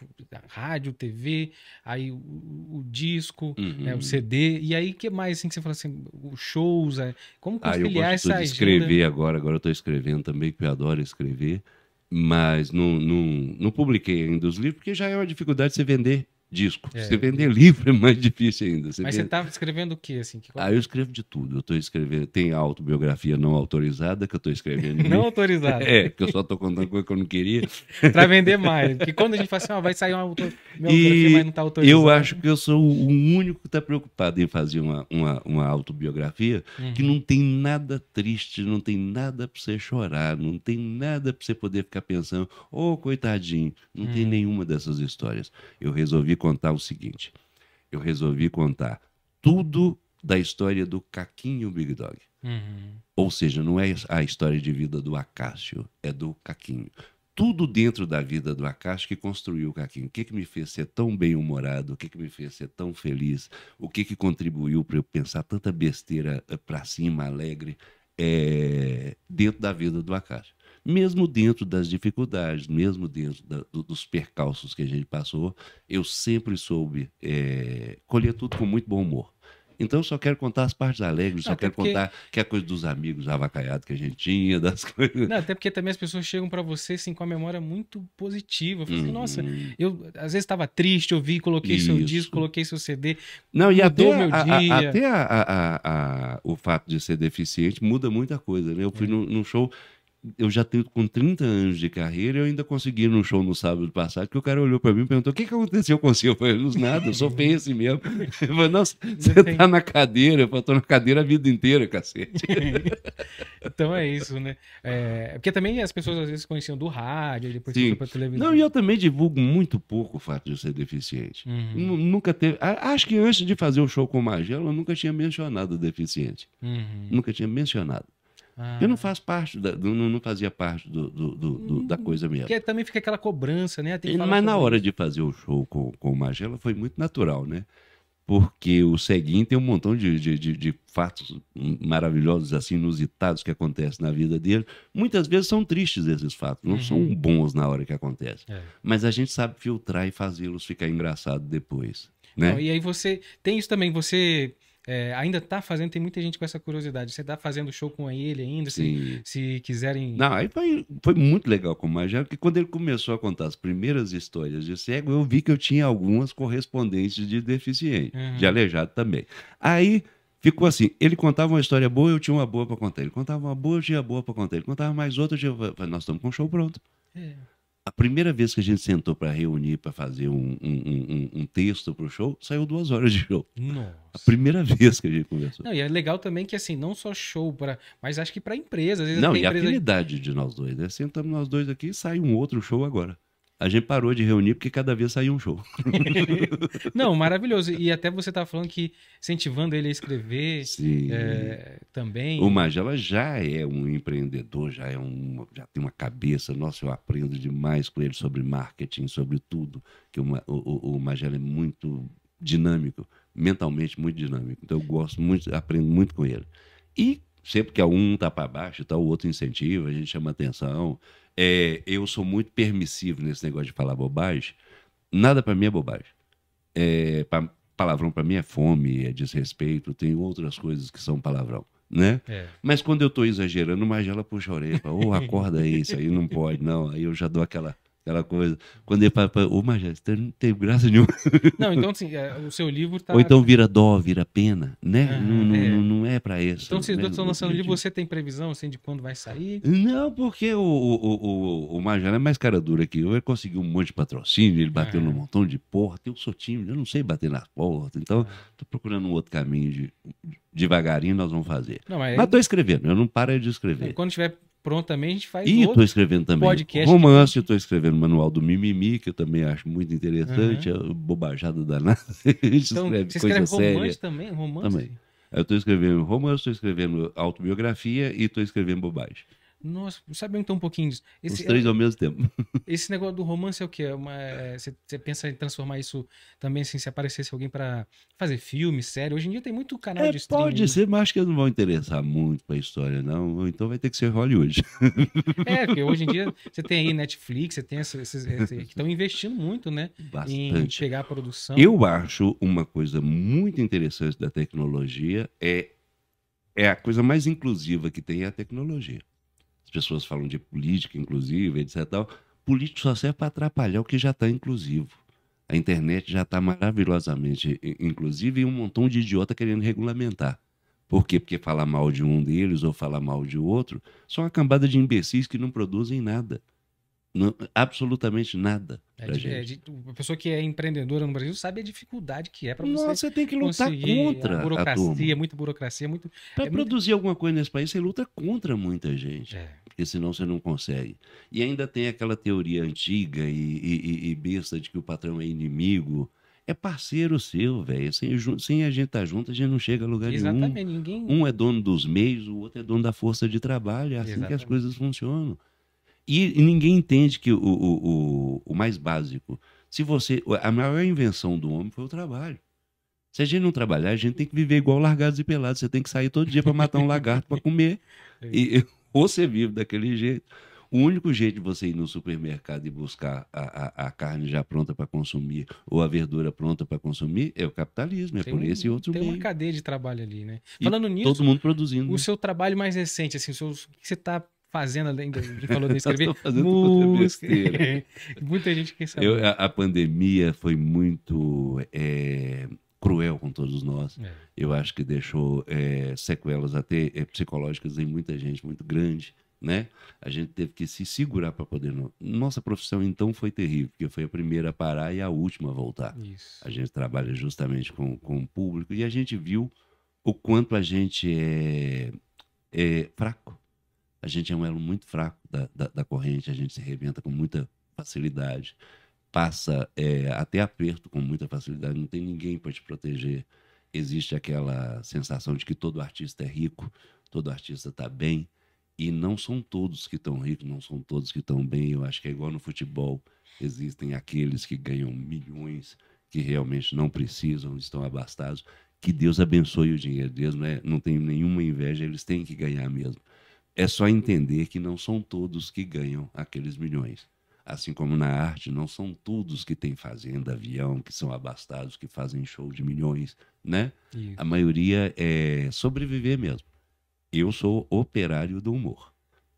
Rádio, TV, aí o, o disco, uhum. né, o CD. E aí, que mais, assim, que você falou assim, os shows, é, como conciliar ah, eu gosto essa de escrever agenda? agora, agora eu estou escrevendo também, que eu adoro escrever. Mas não, não, não publiquei ainda os livros, porque já é uma dificuldade você vender disco. É. Você vender livro é mais difícil ainda. Você Mas vende... você estava tá escrevendo o quê? Assim? Que... Ah, eu escrevo de tudo. Eu estou escrevendo. Tem autobiografia não autorizada que eu estou escrevendo. não autorizada. É, porque eu só estou contando coisa que eu não queria. Para vender mais. Porque quando a gente fala assim, ó, vai sair uma autobiografia, e... mas não está autorizada. Eu acho que eu sou o único que está preocupado em fazer uma, uma, uma autobiografia uhum. que não tem nada triste, não tem nada para você chorar, não tem nada para você poder ficar pensando, ô, oh, coitadinho. Não uhum. tem nenhuma dessas histórias. Eu resolvi contar o seguinte: eu resolvi contar tudo da história do Caquinho Big Dog. Uhum. Ou seja, não é a história de vida do Acácio, é do Caquinho. Tudo dentro da vida do Acácio que construiu o Caquinho. O que, que me fez ser tão bem-humorado? O que, que me fez ser tão feliz? O que, que contribuiu para eu pensar tanta besteira eh, para cima, alegre, é... dentro da vida do Acácio? mesmo dentro das dificuldades, mesmo dentro da, do, dos percalços que a gente passou, eu sempre soube é, colher tudo com muito bom humor. Então eu só quero contar as partes alegres, só quero porque... contar que é coisa dos amigos avacaiados que a gente tinha, das coisas. Não, até porque também as pessoas chegam para você assim, com a memória muito positiva. Falam, assim, uhum. Nossa, eu às vezes estava triste, eu vi, coloquei Isso. seu disco, coloquei seu CD. Não, e até, meu a, dia. A, até a, o fato de ser deficiente muda muita coisa, né? Eu fui é. num, num show eu já tenho com 30 anos de carreira, eu ainda consegui no show no sábado passado, que o cara olhou para mim e perguntou: o que, que aconteceu com você? Eu falei, não, nada, eu sou feio assim mesmo. Eu falei, nossa, você tá na cadeira, eu falei, tô na cadeira a vida inteira, cacete. então é isso, né? É, porque também as pessoas às vezes conheciam do rádio, depois foi pra televisão. Não, e eu também divulgo muito pouco o fato de eu ser deficiente. Uhum. Nunca teve. Acho que antes de fazer o show com o Magelo, eu nunca tinha mencionado deficiente. Uhum. Nunca tinha mencionado. Ah. Eu não faço parte, da, não, não fazia parte do, do, do, da uhum. coisa mesmo. Porque também fica aquela cobrança, né? Mas na hora de fazer o show com, com o Magela foi muito natural, né? Porque o Seguin tem um montão de, de, de, de, fatos maravilhosos, assim, inusitados que acontecem na vida dele. Muitas vezes são tristes esses fatos, não uhum. são bons na hora que acontece. É. Mas a gente sabe filtrar e fazê-los ficar engraçado depois. Né? Não, e aí você tem isso também, você é, ainda tá fazendo, tem muita gente com essa curiosidade. Você tá fazendo show com ele ainda, se, Sim. se quiserem. Não, aí foi, foi muito legal com o Major, é. porque quando ele começou a contar as primeiras histórias de cego, eu vi que eu tinha algumas correspondências de deficiente, uhum. de aleijado também. Aí ficou assim. Ele contava uma história boa, eu tinha uma boa para contar. Ele contava uma boa, eu tinha boa para contar. Ele contava mais outra, eu tinha... nós estamos com o show pronto. É a primeira vez que a gente sentou para reunir, para fazer um, um, um, um texto para o show, saiu duas horas de show. Nossa. A primeira vez que a gente conversou. Não, e é legal também que, assim, não só show, pra, mas acho que para empresas. não, e empresa... a afinidade de nós dois, né? Sentamos nós dois aqui e sai um outro show agora a gente parou de reunir porque cada vez saía um show. Não, maravilhoso. E até você está falando que incentivando ele a escrever é, também. O Magela já é um empreendedor, já é um, já tem uma cabeça. Nossa, eu aprendo demais com ele sobre marketing, sobre tudo. Que o, o, o Magela é muito dinâmico, mentalmente muito dinâmico. Então eu gosto muito, aprendo muito com ele. E sempre que é um está para baixo, tá, o outro incentiva, a gente chama atenção. É, eu sou muito permissivo nesse negócio de falar bobagem. Nada para mim é bobagem. É, pra, palavrão para mim é fome, é desrespeito, tem outras coisas que são palavrão. Né? É. Mas quando eu estou exagerando, o ela puxa a orelha, ou oh, acorda aí, isso aí não pode, não. Aí eu já dou aquela aquela coisa. Quando ele é fala, ô oh, Majestade, não tem graça nenhuma. Não, então assim, é, o seu livro tá... Ou então vira dó, vira pena, né? Ah, não, é. Não, não é para isso. Então vocês né? dois estão lançando é o livro, você tem previsão assim de quando vai sair? Não, porque o, o, o, o Major é mais cara dura que eu, ele conseguiu um monte de patrocínio, ele bateu ah. num montão de porta, eu sou tímido, eu não sei bater na porta então ah. tô procurando um outro caminho de, devagarinho nós vamos fazer. Não, mas tô escrevendo, eu não paro de escrever. Quando tiver prontamente a gente faz E eu estou escrevendo também podcast romance, que... estou escrevendo o Manual do Mimimi, que eu também acho muito interessante, uhum. é bobajada danada. a gente então, escreve você escreve séria. romance também? Romance? Também. Eu estou escrevendo romance, estou escrevendo autobiografia e estou escrevendo bobagem. Nossa, sabe então um pouquinho disso. Esse, Os três ao mesmo tempo. Esse negócio do romance é o quê? É, é você, pensa em transformar isso também, assim, se aparecesse alguém para fazer filme, série? Hoje em dia tem muito canal é, de streaming. Pode ser, mas acho que não vão interessar muito pra história, não. Então vai ter que ser Hollywood. É, porque hoje em dia você tem aí Netflix, você tem esses, esses que estão investindo muito, né? Bastante. Em chegar à produção. Eu acho uma coisa muito interessante da tecnologia é, é a coisa mais inclusiva que tem é a tecnologia pessoas falam de política inclusive etc. Tal. Política só serve para atrapalhar o que já está inclusivo. A internet já está maravilhosamente inclusiva e um montão de idiota querendo regulamentar. Por quê? Porque falar mal de um deles ou falar mal de outro são uma cambada de imbecis que não produzem nada. Não, absolutamente nada. É, de, é a pessoa que é empreendedora no Brasil sabe a dificuldade que é para você. Nossa, você tem que lutar contra a burocracia, a muita burocracia, muito. Para é produzir muito... alguma coisa nesse país, você luta contra muita gente. É. Porque senão você não consegue. E ainda tem aquela teoria antiga e, e, e besta de que o patrão é inimigo. É parceiro seu, velho. Sem, sem, a gente estar tá junto, a gente não chega a lugar Exatamente, nenhum. Ninguém... Um é dono dos meios, o outro é dono da força de trabalho. É assim Exatamente. que as coisas funcionam. E, e ninguém entende que o, o, o, o, mais básico, se você. A maior invenção do homem foi o trabalho. Se a gente não trabalhar, a gente tem que viver igual largados e pelados. Você tem que sair todo dia para matar um lagarto para comer. É. E, ou você vive daquele jeito. O único jeito de você ir no supermercado e buscar a, a, a carne já pronta para consumir ou a verdura pronta para consumir é o capitalismo, é por esse outro tem meio. Tem uma cadeia de trabalho ali, né? E Falando nisso, todo mundo produzindo. O né? seu trabalho mais recente, assim, o, seu, o que você está fazendo além de falou de escrever música. Muita gente quer saber. Eu, a, a, pandemia foi muito é, cruel com todos nós. É. Eu acho que deixou é, sequelas até é, psicológicas em muita gente muito grande. Né? A gente teve que se segurar para poder. Nossa profissão então foi terrível, porque foi a primeira a parar e a última a voltar. Isso. A gente trabalha justamente com, com o público e a gente viu o quanto a gente é, é fraco a gente é um elo muito fraco da, da, da corrente, a gente se arrebenta com muita facilidade, passa é, até aperto com muita facilidade, não tem ninguém para te proteger. Existe aquela sensação de que todo artista é rico, todo artista está bem, e não são todos que estão ricos, não são todos que estão bem. Eu acho que é igual no futebol: existem aqueles que ganham milhões, que realmente não precisam, estão abastados. Que Deus abençoe o dinheiro deles, não, é, não nenhuma inveja, eles têm que ganhar mesmo é só entender que não são todos que ganham aqueles milhões. Assim como na arte, não são todos que têm fazenda, avião, que são abastados, que fazem show de milhões, né? Isso. A maioria é sobreviver mesmo. Eu sou operário do humor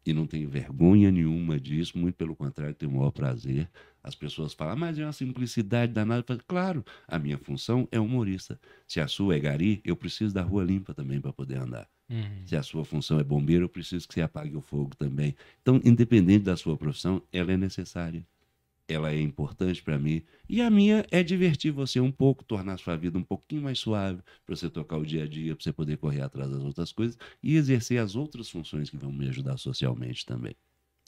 e não tenho vergonha nenhuma disso, muito pelo contrário, tenho o maior prazer. As pessoas falam, ah, mas é uma simplicidade danada. falo, claro, a minha função é humorista. Se a sua é gari, eu preciso da rua limpa também para poder andar. Uhum. Se a sua função é bombeiro, eu preciso que você apague o fogo também. Então, independente da sua profissão, ela é necessária. Ela é importante para mim. E a minha é divertir você um pouco, tornar a sua vida um pouquinho mais suave, para você tocar o dia a dia, para você poder correr atrás das outras coisas e exercer as outras funções que vão me ajudar socialmente também.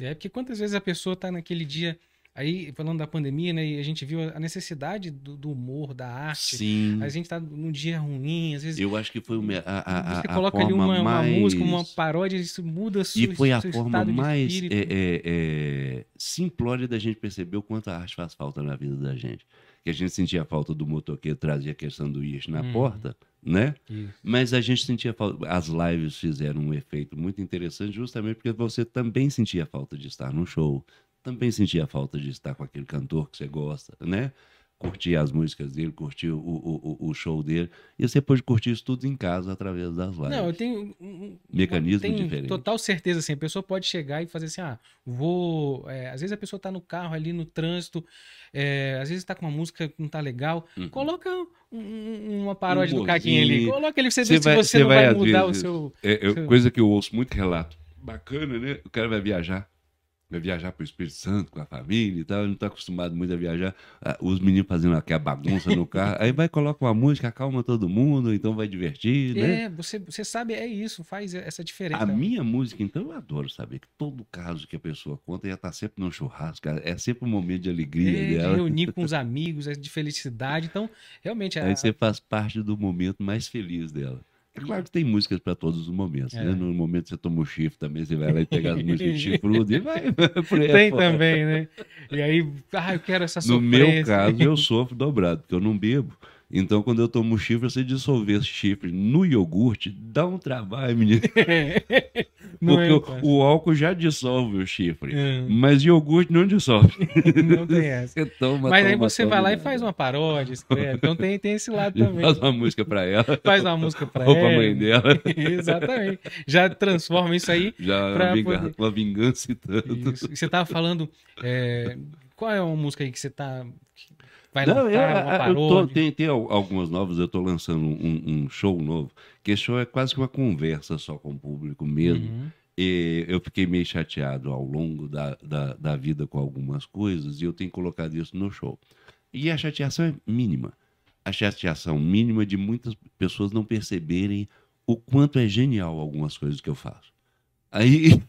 É, porque quantas vezes a pessoa está naquele dia Aí, falando da pandemia, né? E a gente viu a necessidade do, do humor, da arte. Sim. A gente tá num dia ruim, às vezes. Eu acho que foi uma, a, a, Você coloca a ali uma, mais... uma, música, uma paródia, isso muda sua E foi a forma mais é, é, é, simplória da gente perceber o quanto a arte faz falta na vida da gente. Que a gente sentia a falta do motoqueiro, trazia a questão do na hum. porta né? Mas a gente sentia falta. As lives fizeram um efeito muito interessante, justamente porque você também sentia falta de estar num show, também sentia a falta de estar com aquele cantor que você gosta, né? Curtir as músicas dele, curtir o, o, o show dele. E você pode curtir isso tudo em casa através das lives. Não, eu tenho um mecanismo tenho diferente. Total certeza, assim, a pessoa pode chegar e fazer assim: ah, vou. É, às vezes a pessoa tá no carro ali, no trânsito, é, às vezes tá com uma música que não tá legal. Uhum. Coloca um, uma paródia um do Caquinho ali. Coloca ele você ver se você não vai, vai mudar vezes, o seu, é, seu. Coisa que eu ouço muito relato. Bacana, né? O cara vai viajar viajar para o Espírito Santo com a família e tal, não está acostumado muito a viajar. Ah, os meninos fazendo aquela bagunça no carro, aí vai, coloca uma música, acalma todo mundo, então vai divertir, né? É, você, você sabe, é isso, faz essa diferença. A minha música, então, eu adoro saber que todo caso que a pessoa conta, ela está sempre no churrasco, é, é sempre um momento de alegria. É, dela. de reunir com os amigos, é de felicidade, então, realmente. A... Aí você faz parte do momento mais feliz dela. É claro que tem músicas para todos os momentos, né? é. né? No momento que você toma o chifre também, você vai lá e pega as músicas de chifrudo e vai. tem fora. também, né? E aí, ah, eu quero essa surpresa. No meu caso, eu sofro dobrado, porque eu não bebo. Então, quando eu tomo chifre, você dissolver esse chifre no iogurte, dá um trabalho, menino. porque entra. É o, álcool já dissolve o chifre, hum. mas iogurte não dissolve. Não tem essa. toma, mas toma, aí você toma, vai lá e né? faz uma paródia, escreve. Então tem, tem esse lado também. Faz uma música pra ela. Faz uma música pra ela. Ou pra mãe dela. Exatamente. Já transforma isso aí. Já pra vingança, poder... uma vingança e tanto. Isso. Você tava falando. É... Qual é uma música aí que você tá vai lançar não, eu, uma paródia? Eu tô, tem, tem algumas novas, eu estou lançando um, um, show novo porque show é quase que uma conversa só com o público mesmo. Uhum. E eu fiquei meio chateado ao longo da, da, da, vida com algumas coisas e eu tenho colocado isso no show. E a chateação é mínima. A chateação mínima de muitas pessoas não perceberem o quanto é genial algumas coisas que eu faço. Aí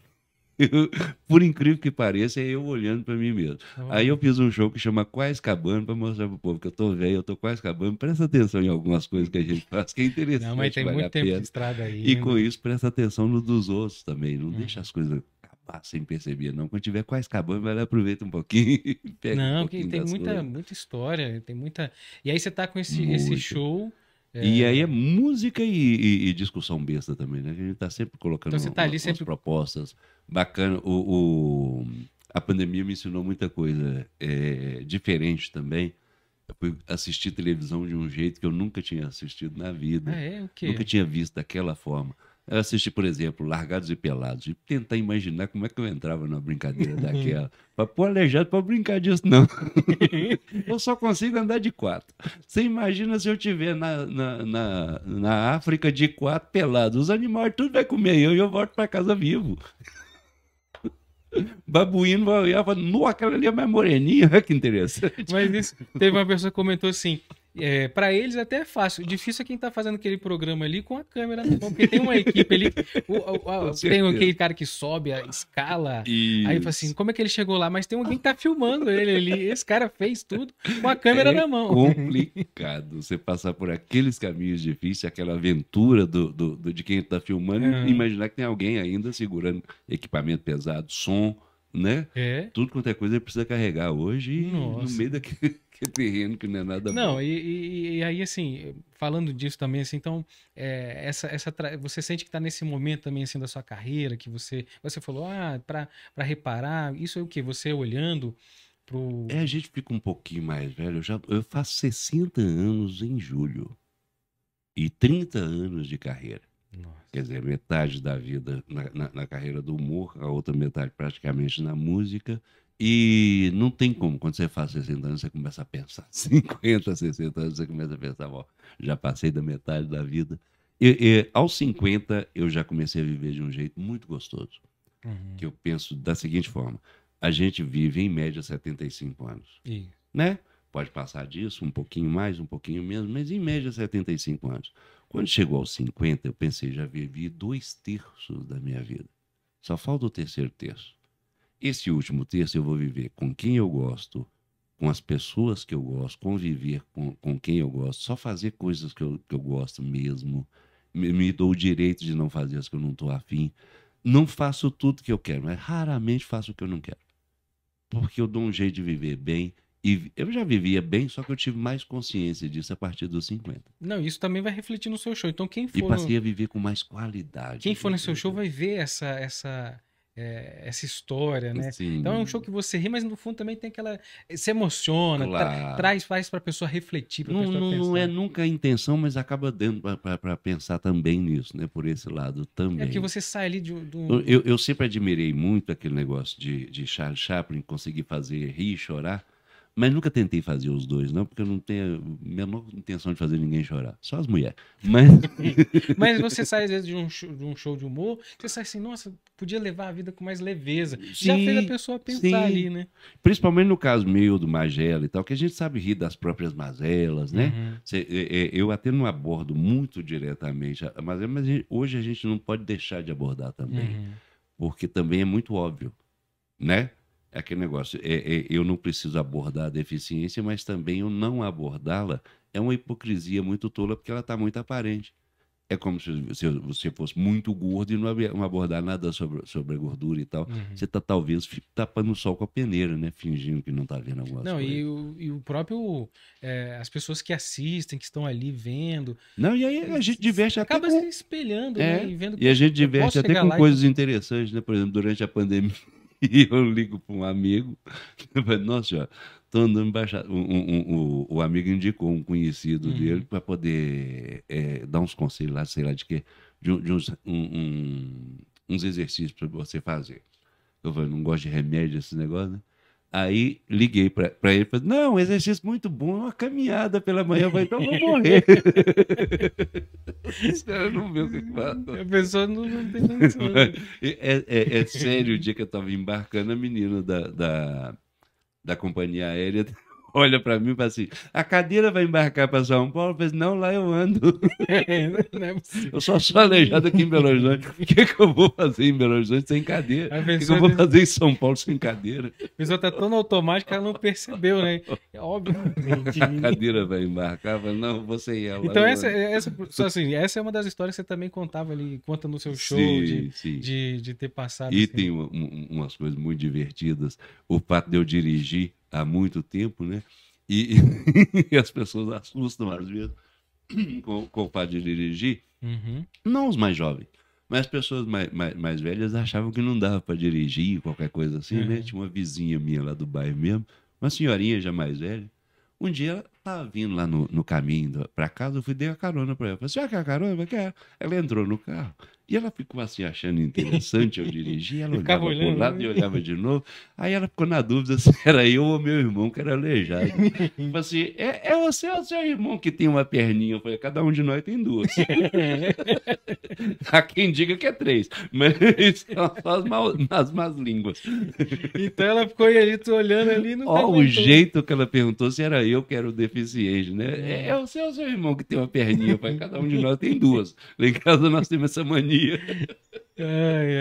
por incrível que pareça, é eu olhando para mim mesmo. Tá aí eu fiz um show que chama Quais Cabando para mostrar pro povo que eu tô velho, eu tô quase acabando. Presta atenção em algumas coisas que a gente faz, que é interessante. Não, mas tem muito tempo de estrada aí. E né? com isso, presta atenção no dos outros também. Não hum. deixa as coisas acabar sem perceber, não. Quando tiver quase acabando, vai lá, aproveita um pouquinho. não, um pouquinho tem muita, muita história, tem muita. E aí você tá com esse, esse show é. E aí é música e, e, e, discussão besta também, né? A gente está sempre colocando então, você tá ali sempre... propostas bacana. O, o, a pandemia me ensinou muita coisa é, diferente também. Eu fui assistir televisão de um jeito que eu nunca tinha assistido na vida. Ah, é? O quê? Nunca tinha visto daquela forma. Eu assisti, por exemplo, Largados e Pelados, e tentar imaginar como é que eu entrava numa brincadeira daquela. para pôr aleijado para brincar disso, não. eu só consigo andar de quatro. Você imagina se eu tiver na, na, na, na África de quatro pelados. Os animais tudo vai comer eu e eu volto para casa vivo. Babuíno vai olhar e falar, aquela ali é mais moreninha, que interessante. Mas isso, teve uma pessoa que comentou assim, é, para eles é até é fácil. O difícil é quem tá fazendo aquele programa ali com a câmera na mão, porque tem uma equipe ali. O, o, o, tem aquele cara que sobe a escala. Isso. Aí fala assim, como é que ele chegou lá? Mas tem alguém que tá filmando ele ali. Esse cara fez tudo com a câmera é na mão. Complicado você passar por aqueles caminhos difíceis, aquela aventura do, do, do de quem tá filmando é. e imaginar que tem alguém ainda segurando equipamento pesado, som né? É. Tudo quanto é coisa ele precisa carregar hoje Nossa. no meio daquele que é terreno que não é nada Não, bom. E, e, aí, assim, falando disso também, assim, então, é, essa, essa tra... você sente que está nesse momento também, assim, da sua carreira, que você, você falou, ah, para reparar, isso é o que Você olhando pro... É, a gente fica um pouquinho mais velho, eu, já, eu faço 60 anos em julho e 30 anos de carreira. Nossa. Quer dizer, metade da vida na, na, na carreira do humor, a outra metade praticamente na música, e não tem como, quando você faz 60 anos, você começa a pensar. 50, 60 anos, você começa a pensar, bom, já passei da metade da vida. E, e, aos 50, eu já comecei a viver de um jeito muito gostoso. Uhum. Que eu penso da seguinte forma: a gente vive, em média, 75 anos. E... Né? Pode passar disso, um pouquinho mais, um pouquinho menos, mas em média, 75 anos. Quando chegou aos 50, eu pensei, já vivi dois terços da minha vida. Só falta o terceiro terço. Esse último terço eu vou viver com quem eu gosto, com as pessoas que eu gosto, conviver com, com quem eu gosto, só fazer coisas que eu, que eu gosto mesmo. Me, me dou o direito de não fazer as que eu não estou afim. Não faço tudo que eu quero, mas raramente faço o que eu não quero. Porque eu dou um jeito de viver bem. E eu já vivia bem, só que eu tive mais consciência disso a partir dos 50. Não, isso também vai refletir no seu show. Então, quem for. E passei no... a viver com mais qualidade. Quem for no seu show vai ver essa, essa, é, essa história, né? Sim. Então é um show que você ri, mas no fundo também tem aquela. Se emociona, claro. tra traz, faz para a pessoa refletir. Pra não, pessoa não, não, é nunca a intenção, mas acaba dando para pensar também nisso, né? Por esse lado também. É que você sai ali de, um. Eu, eu sempre admirei muito aquele negócio de, de Charles Chaplin conseguir fazer rir e chorar mas nunca tentei fazer os dois, não, porque eu não tenho a menor intenção de fazer ninguém chorar. Só as mulheres. Mas, mas você sai, às vezes, de um, show, de um show de humor, você sai assim, nossa, podia levar a vida com mais leveza. Sim, Já fez a pessoa pensar sim. ali, né? Principalmente no caso meu, do Magela e tal, que a gente sabe rir das próprias mazelas, né? Uhum. É, é, eu até não abordo muito diretamente a mazela, mas hoje a gente não pode deixar de abordar também. Uhum. Porque também é muito óbvio, né? É aquele negócio, é, é, eu não preciso abordar a deficiência, mas também eu não abordá-la é uma hipocrisia muito tola, porque ela está muito aparente. É como se, se você fosse muito gordo e não, abordar nada sobre, sobre a gordura e tal. Uhum. Você está talvez tapando o sol com a peneira, né? Fingindo que não está vendo alguma coisa. Não, e o, e o próprio. É, as pessoas que assistem, que estão ali vendo. Não, e aí a gente diverte até. Acaba com... se espelhando, é, né? E, vendo e a gente diverte até com coisas e... interessantes, né? Por exemplo, durante a pandemia. E eu ligo para um amigo, eu falei, nossa, estou andando embaixada. O, um, um, o, amigo indicou um conhecido uhum. dele para poder é, dar uns conselhos lá, sei lá de quê, de, de uns, um, uns exercícios para você fazer. Eu falei, não gosto de remédio, esse negócio, né? Aí liguei para ele e falei: Não, um exercício muito bom, uma caminhada pela manhã, vai então vou morrer. eu não vê o que fala. A pessoa não, não tem né? é, é, é, é, sério, o dia que eu estava embarcando, a menina da, da, da companhia aérea olha para mim e fala assim: a cadeira vai embarcar para São Paulo? Eu falei, não, lá eu ando. É, não é eu só sou aleijado aqui em Belo Horizonte. O que, é que eu vou fazer em Belo Horizonte sem cadeira? O que, é que eu vou fazer em São Paulo sem cadeira? A pessoa está tão automática que ela não percebeu, né? Óbvio. É a cadeira vai embarcar? Falei, não, você ia lá. Então, essa, essa, assim, essa é uma das histórias que você também contava ali, conta no seu show, sim, de, sim. De, de, ter passado. E assim. tem um, um, umas coisas muito divertidas. O fato de eu dirigir há muito tempo, né? E, e as pessoas assustam às vezes com, com o fato de dirigir. Uhum. Não os mais jovens, mas as pessoas mais, mais, mais velhas achavam que não dava para dirigir, qualquer coisa assim, uhum. né? É. Tinha uma vizinha minha lá do bairro mesmo, uma senhorinha já mais velha. Um dia ela estava vindo lá no, no caminho para casa, eu fui dar a carona para ela. Falei, senhora quer a carona? Quer. Ela entrou no carro, e ela ficou assim achando interessante eu dirigir, ela olhava por lá lado e né? olhava de novo. Aí ela ficou na dúvida se era eu ou meu irmão que era aleijado. Falei tipo assim, é, é você ou seu irmão que tem uma perninha? Eu falei, cada um de nós tem duas. Há quem diga que é três, mas são só as, mal, nas más línguas. Então ela ficou ali, tu olhando ali no. o jeito que ela perguntou se era eu que era o deficiente, né? É. é, é você ou seu irmão que tem uma perninha? Eu falei, cada um de nós tem duas. Lá em casa nós temos essa mania é Ai,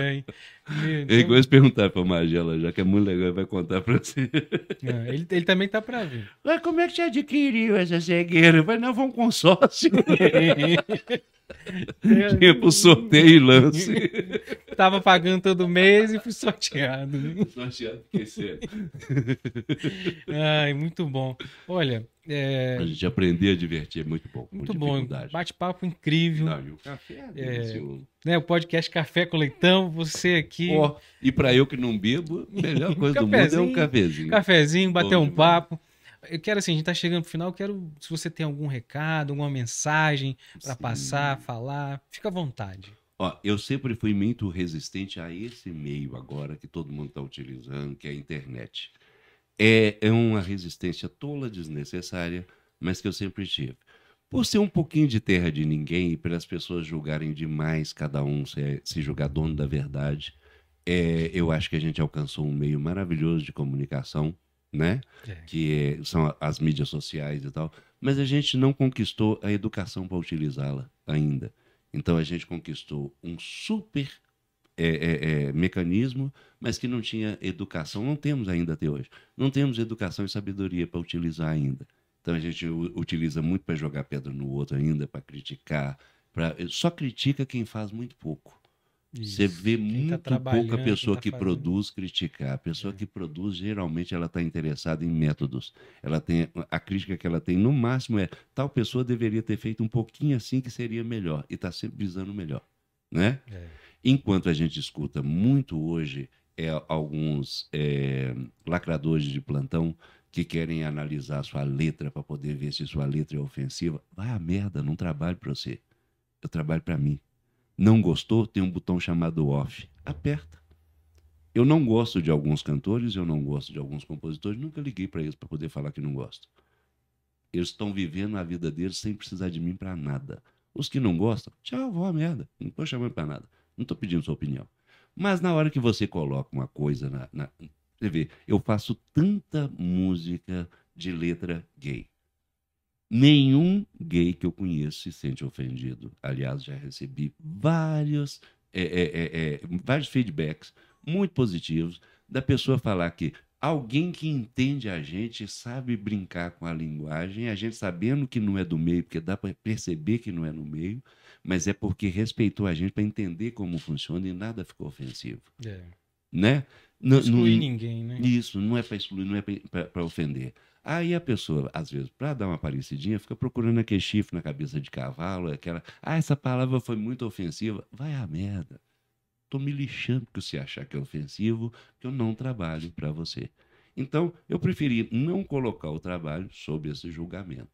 ai. Meu, então... Eu perguntar pra Magela, já que é muito legal, vai contar pra você. Ah, ele, ele também tá pra ver. Mas como é que você adquiriu essa cegueira? Mas não, vou um consórcio. tipo sorteio e lance. Tava pagando todo mês e fui sorteado. Sorteado, esquecer. É. Ai, muito bom. Olha. É... A gente aprender a divertir é muito bom. Muito bom. Bate-papo incrível. Não, o café é, é né, O podcast Café com Leitão, você aqui. Oh, e para eu que não bebo, a melhor coisa do mundo é um cafezinho. Cafezinho, bater bom, um papo eu quero assim, a gente tá chegando pro final, eu quero se você tem algum recado, alguma mensagem para passar, falar, fica à vontade. Ó, eu sempre fui muito resistente a esse meio agora que todo mundo está utilizando, que é a internet. É, é uma resistência tola, desnecessária, mas que eu sempre tive. Por ser um pouquinho de terra de ninguém e pelas pessoas julgarem demais, cada um se, se julgar dono da verdade, é, eu acho que a gente alcançou um meio maravilhoso de comunicação né? É. Que são as mídias sociais e tal. Mas a gente não conquistou a educação para utilizá-la ainda. Então a gente conquistou um super é, é, é, mecanismo, mas que não tinha educação. Não temos ainda até hoje. Não temos educação e sabedoria para utilizar ainda. Então a gente utiliza muito para jogar pedra no outro ainda, para criticar. Pra... Só critica quem faz muito pouco. Você vê quem tá muito tá pessoa tá que produz criticar. A pessoa é. que produz, geralmente, ela está interessada em métodos. Ela tem A crítica que ela tem, no máximo, é tal pessoa deveria ter feito um pouquinho assim que seria melhor. E está sempre visando melhor. Né? É. Enquanto a gente escuta muito hoje é, alguns é, lacradores de plantão que querem analisar sua letra para poder ver se sua letra é ofensiva. Vai a merda, não trabalho para você. Eu trabalho para mim. Não gostou? Tem um botão chamado off. Aperta. Eu não gosto de alguns cantores, eu não gosto de alguns compositores, nunca liguei para eles para poder falar que não gosto. Eles estão vivendo a vida deles sem precisar de mim para nada. Os que não gostam, tchau, vó, merda. Não estou chamando para nada. Não estou pedindo sua opinião. Mas na hora que você coloca uma coisa na, na. Você vê, eu faço tanta música de letra gay. Nenhum gay que eu conheço se sente ofendido. Aliás, já recebi vários, é, é, é, é, vários feedbacks muito positivos da pessoa falar que alguém que entende a gente sabe brincar com a linguagem, a gente sabendo que não é do meio, porque dá para perceber que não é no meio, mas é porque respeitou a gente para entender como funciona e nada ficou ofensivo. É. Né? Não, não exclui não, ninguém, né? Isso, não é para excluir, não é para ofender. Aí a pessoa, às vezes, para dar uma parecidinha, fica procurando aquele chifre na cabeça de cavalo, aquela. Ah, essa palavra foi muito ofensiva. Vai a merda. Tô me lixando porque você achar que é ofensivo, que eu não trabalho para você. Então, eu preferi não colocar o trabalho sob esse julgamento.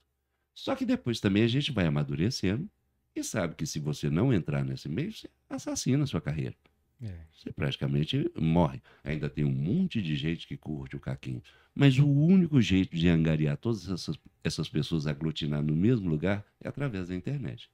Só que depois também a gente vai amadurecendo e sabe que se você não entrar nesse meio, você assassina a sua carreira. É. Você praticamente morre. Ainda tem um monte de gente que curte o caquinho. Mas o único jeito de angariar todas essas, essas pessoas aglutinar no mesmo lugar é através da internet.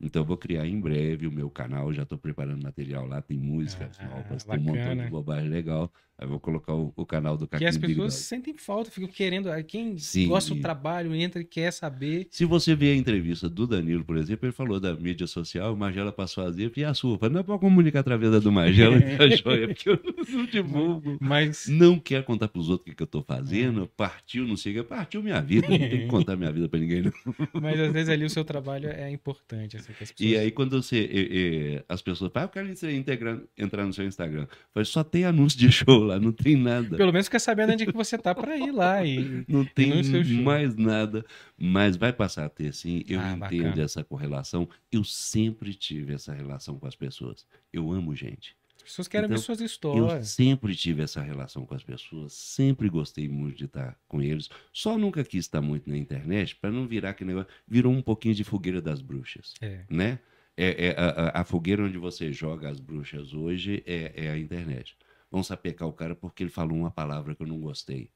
Então eu vou criar em breve o meu canal, já estou preparando material lá, tem músicas ah, novas, tem um montão de bobagem legal. Aí vou colocar o, o canal do Caquinho Que as pessoas sentem falta, ficam querendo. Ah, quem Sim. gosta do trabalho, entra e quer saber. Se você vê a entrevista do Danilo, por exemplo, ele falou da mídia social, o Magela passou a dizer, e a sua? Falei, não é para comunicar através da do Magela, é então, joia, é porque eu não divulgo. Mas... Não quer contar para os outros o que, que eu estou fazendo, partiu, não sei o que, partiu minha vida, não tem que é. contar minha vida para ninguém. Não. Mas às vezes ali o seu trabalho é importante. Assim, pessoas... E aí quando você, e, e, as pessoas falam, ah, eu quero integrar, entrar no seu Instagram, falei, só tem anúncio de show lá lá, não tem nada. Pelo menos quer saber onde é que você tá para ir lá. E, não tem e mais nada, mas vai passar a ter sim. Eu ah, entendo bacana. essa correlação. Eu sempre tive essa relação com as pessoas. Eu amo gente. As pessoas querem então, ver suas histórias. Eu sempre tive essa relação com as pessoas, sempre gostei muito de estar com eles. Só nunca quis estar muito na internet para não virar que negócio. Virou um pouquinho de fogueira das bruxas, é. né? É, é a, a, fogueira onde você joga as bruxas hoje é, é a internet vão sapecar o cara porque ele falou uma palavra que eu não gostei.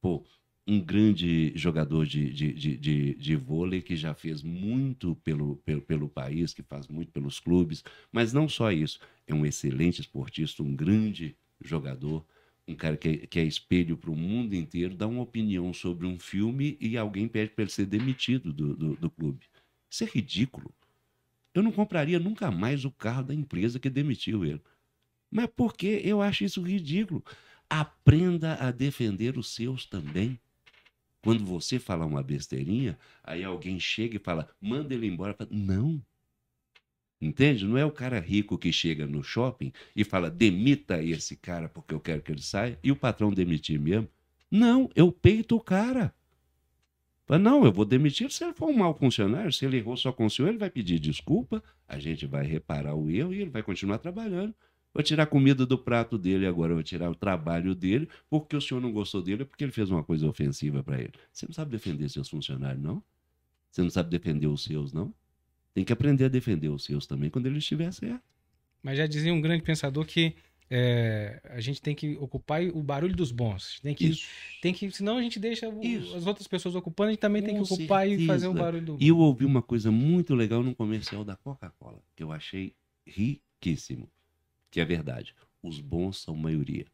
Pô, um grande jogador de, de, de, de, de vôlei que já fez muito pelo, pelo, pelo país, que faz muito pelos clubes, mas não só isso, é um excelente esportista, um grande jogador, um cara que é, que é espelho para o mundo inteiro, dá uma opinião sobre um filme e alguém pede para ele ser demitido do, do, do clube. Isso é ridículo. Eu não compraria nunca mais o carro da empresa que demitiu ele. Mas por que eu acho isso ridículo? Aprenda a defender os seus também. Quando você falar uma besteirinha, aí alguém chega e fala, manda ele embora. Fala, não. Entende? Não é o cara rico que chega no shopping e fala, demita esse cara porque eu quero que ele saia, e o patrão demitir mesmo. Não, eu peito o cara. Fala, não, eu vou demitir se ele for um mau funcionário, se ele errou só com o senhor, ele vai pedir desculpa, a gente vai reparar o erro e ele vai continuar trabalhando. Vou tirar a comida do prato dele agora, vou tirar o trabalho dele, porque o senhor não gostou dele, é porque ele fez uma coisa ofensiva para ele. Você não sabe defender seus funcionários, não? Você não sabe defender os seus, não? Tem que aprender a defender os seus também quando ele estiver certo. Mas já dizia um grande pensador que é, a gente tem que ocupar o barulho dos bons. Tem que, Isso. tem que senão a gente deixa as outras pessoas ocupando, a gente também Com tem que ocupar certeza. e fazer o barulho do. E eu ouvi uma coisa muito legal num comercial da Coca-Cola, que eu achei riquíssimo que é verdade. Os bons são maioria.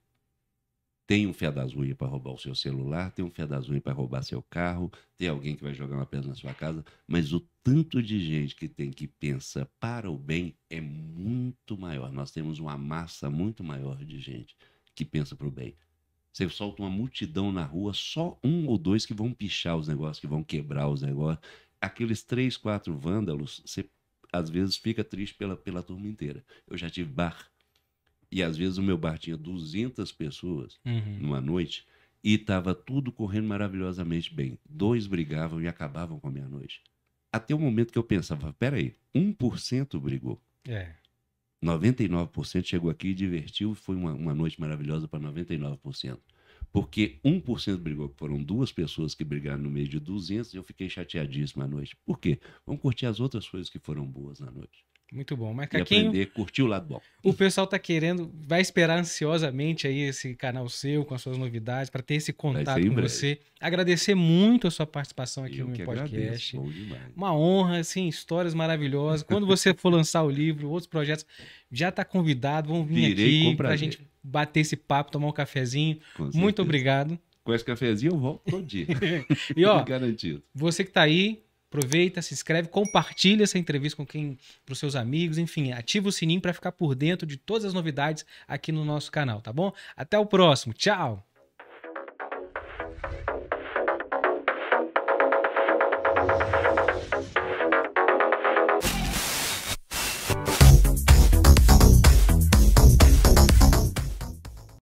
Tem um fé das unhas para roubar o seu celular, tem um fé das unhas para roubar seu carro, tem alguém que vai jogar uma pedra na sua casa, mas o tanto de gente que tem que pensa para o bem é muito maior. Nós temos uma massa muito maior de gente que pensa para o bem. Você solta uma multidão na rua, só um ou dois que vão pichar os negócios, que vão quebrar os negócios. Aqueles três, quatro vândalos, você às vezes fica triste pela, pela turma inteira. Eu já tive bar e às vezes o meu bar tinha 200 pessoas uhum. numa noite e estava tudo correndo maravilhosamente bem. Dois brigavam e acabavam com a minha noite. Até o momento que eu pensava, peraí, 1% brigou. É. 99% chegou aqui, divertiu, foi uma, uma noite maravilhosa para 99%. Porque 1% brigou, que foram duas pessoas que brigaram no meio de 200 e eu fiquei chateadíssimo à noite. Por quê? Vamos curtir as outras coisas que foram boas na noite. Muito bom. Mas, Caquinho, e aprender, o lado bom. O pessoal tá querendo, vai esperar ansiosamente aí esse canal seu, com as suas novidades, para ter esse contato com breve. você. Agradecer muito a sua participação aqui Eu no meu podcast. Agradeço, Uma honra, assim, histórias maravilhosas. Quando você for lançar o livro, outros projetos, já tá convidado, vão vir Virei aqui pra gente bater esse papo, tomar um cafezinho. Com muito obrigado. Com esse cafezinho eu volto todo dia. e ó, garantido. Você que tá aí, Aproveita, se inscreve, compartilha essa entrevista com quem, para os seus amigos, enfim, ativa o sininho para ficar por dentro de todas as novidades aqui no nosso canal, tá bom? Até o próximo, tchau.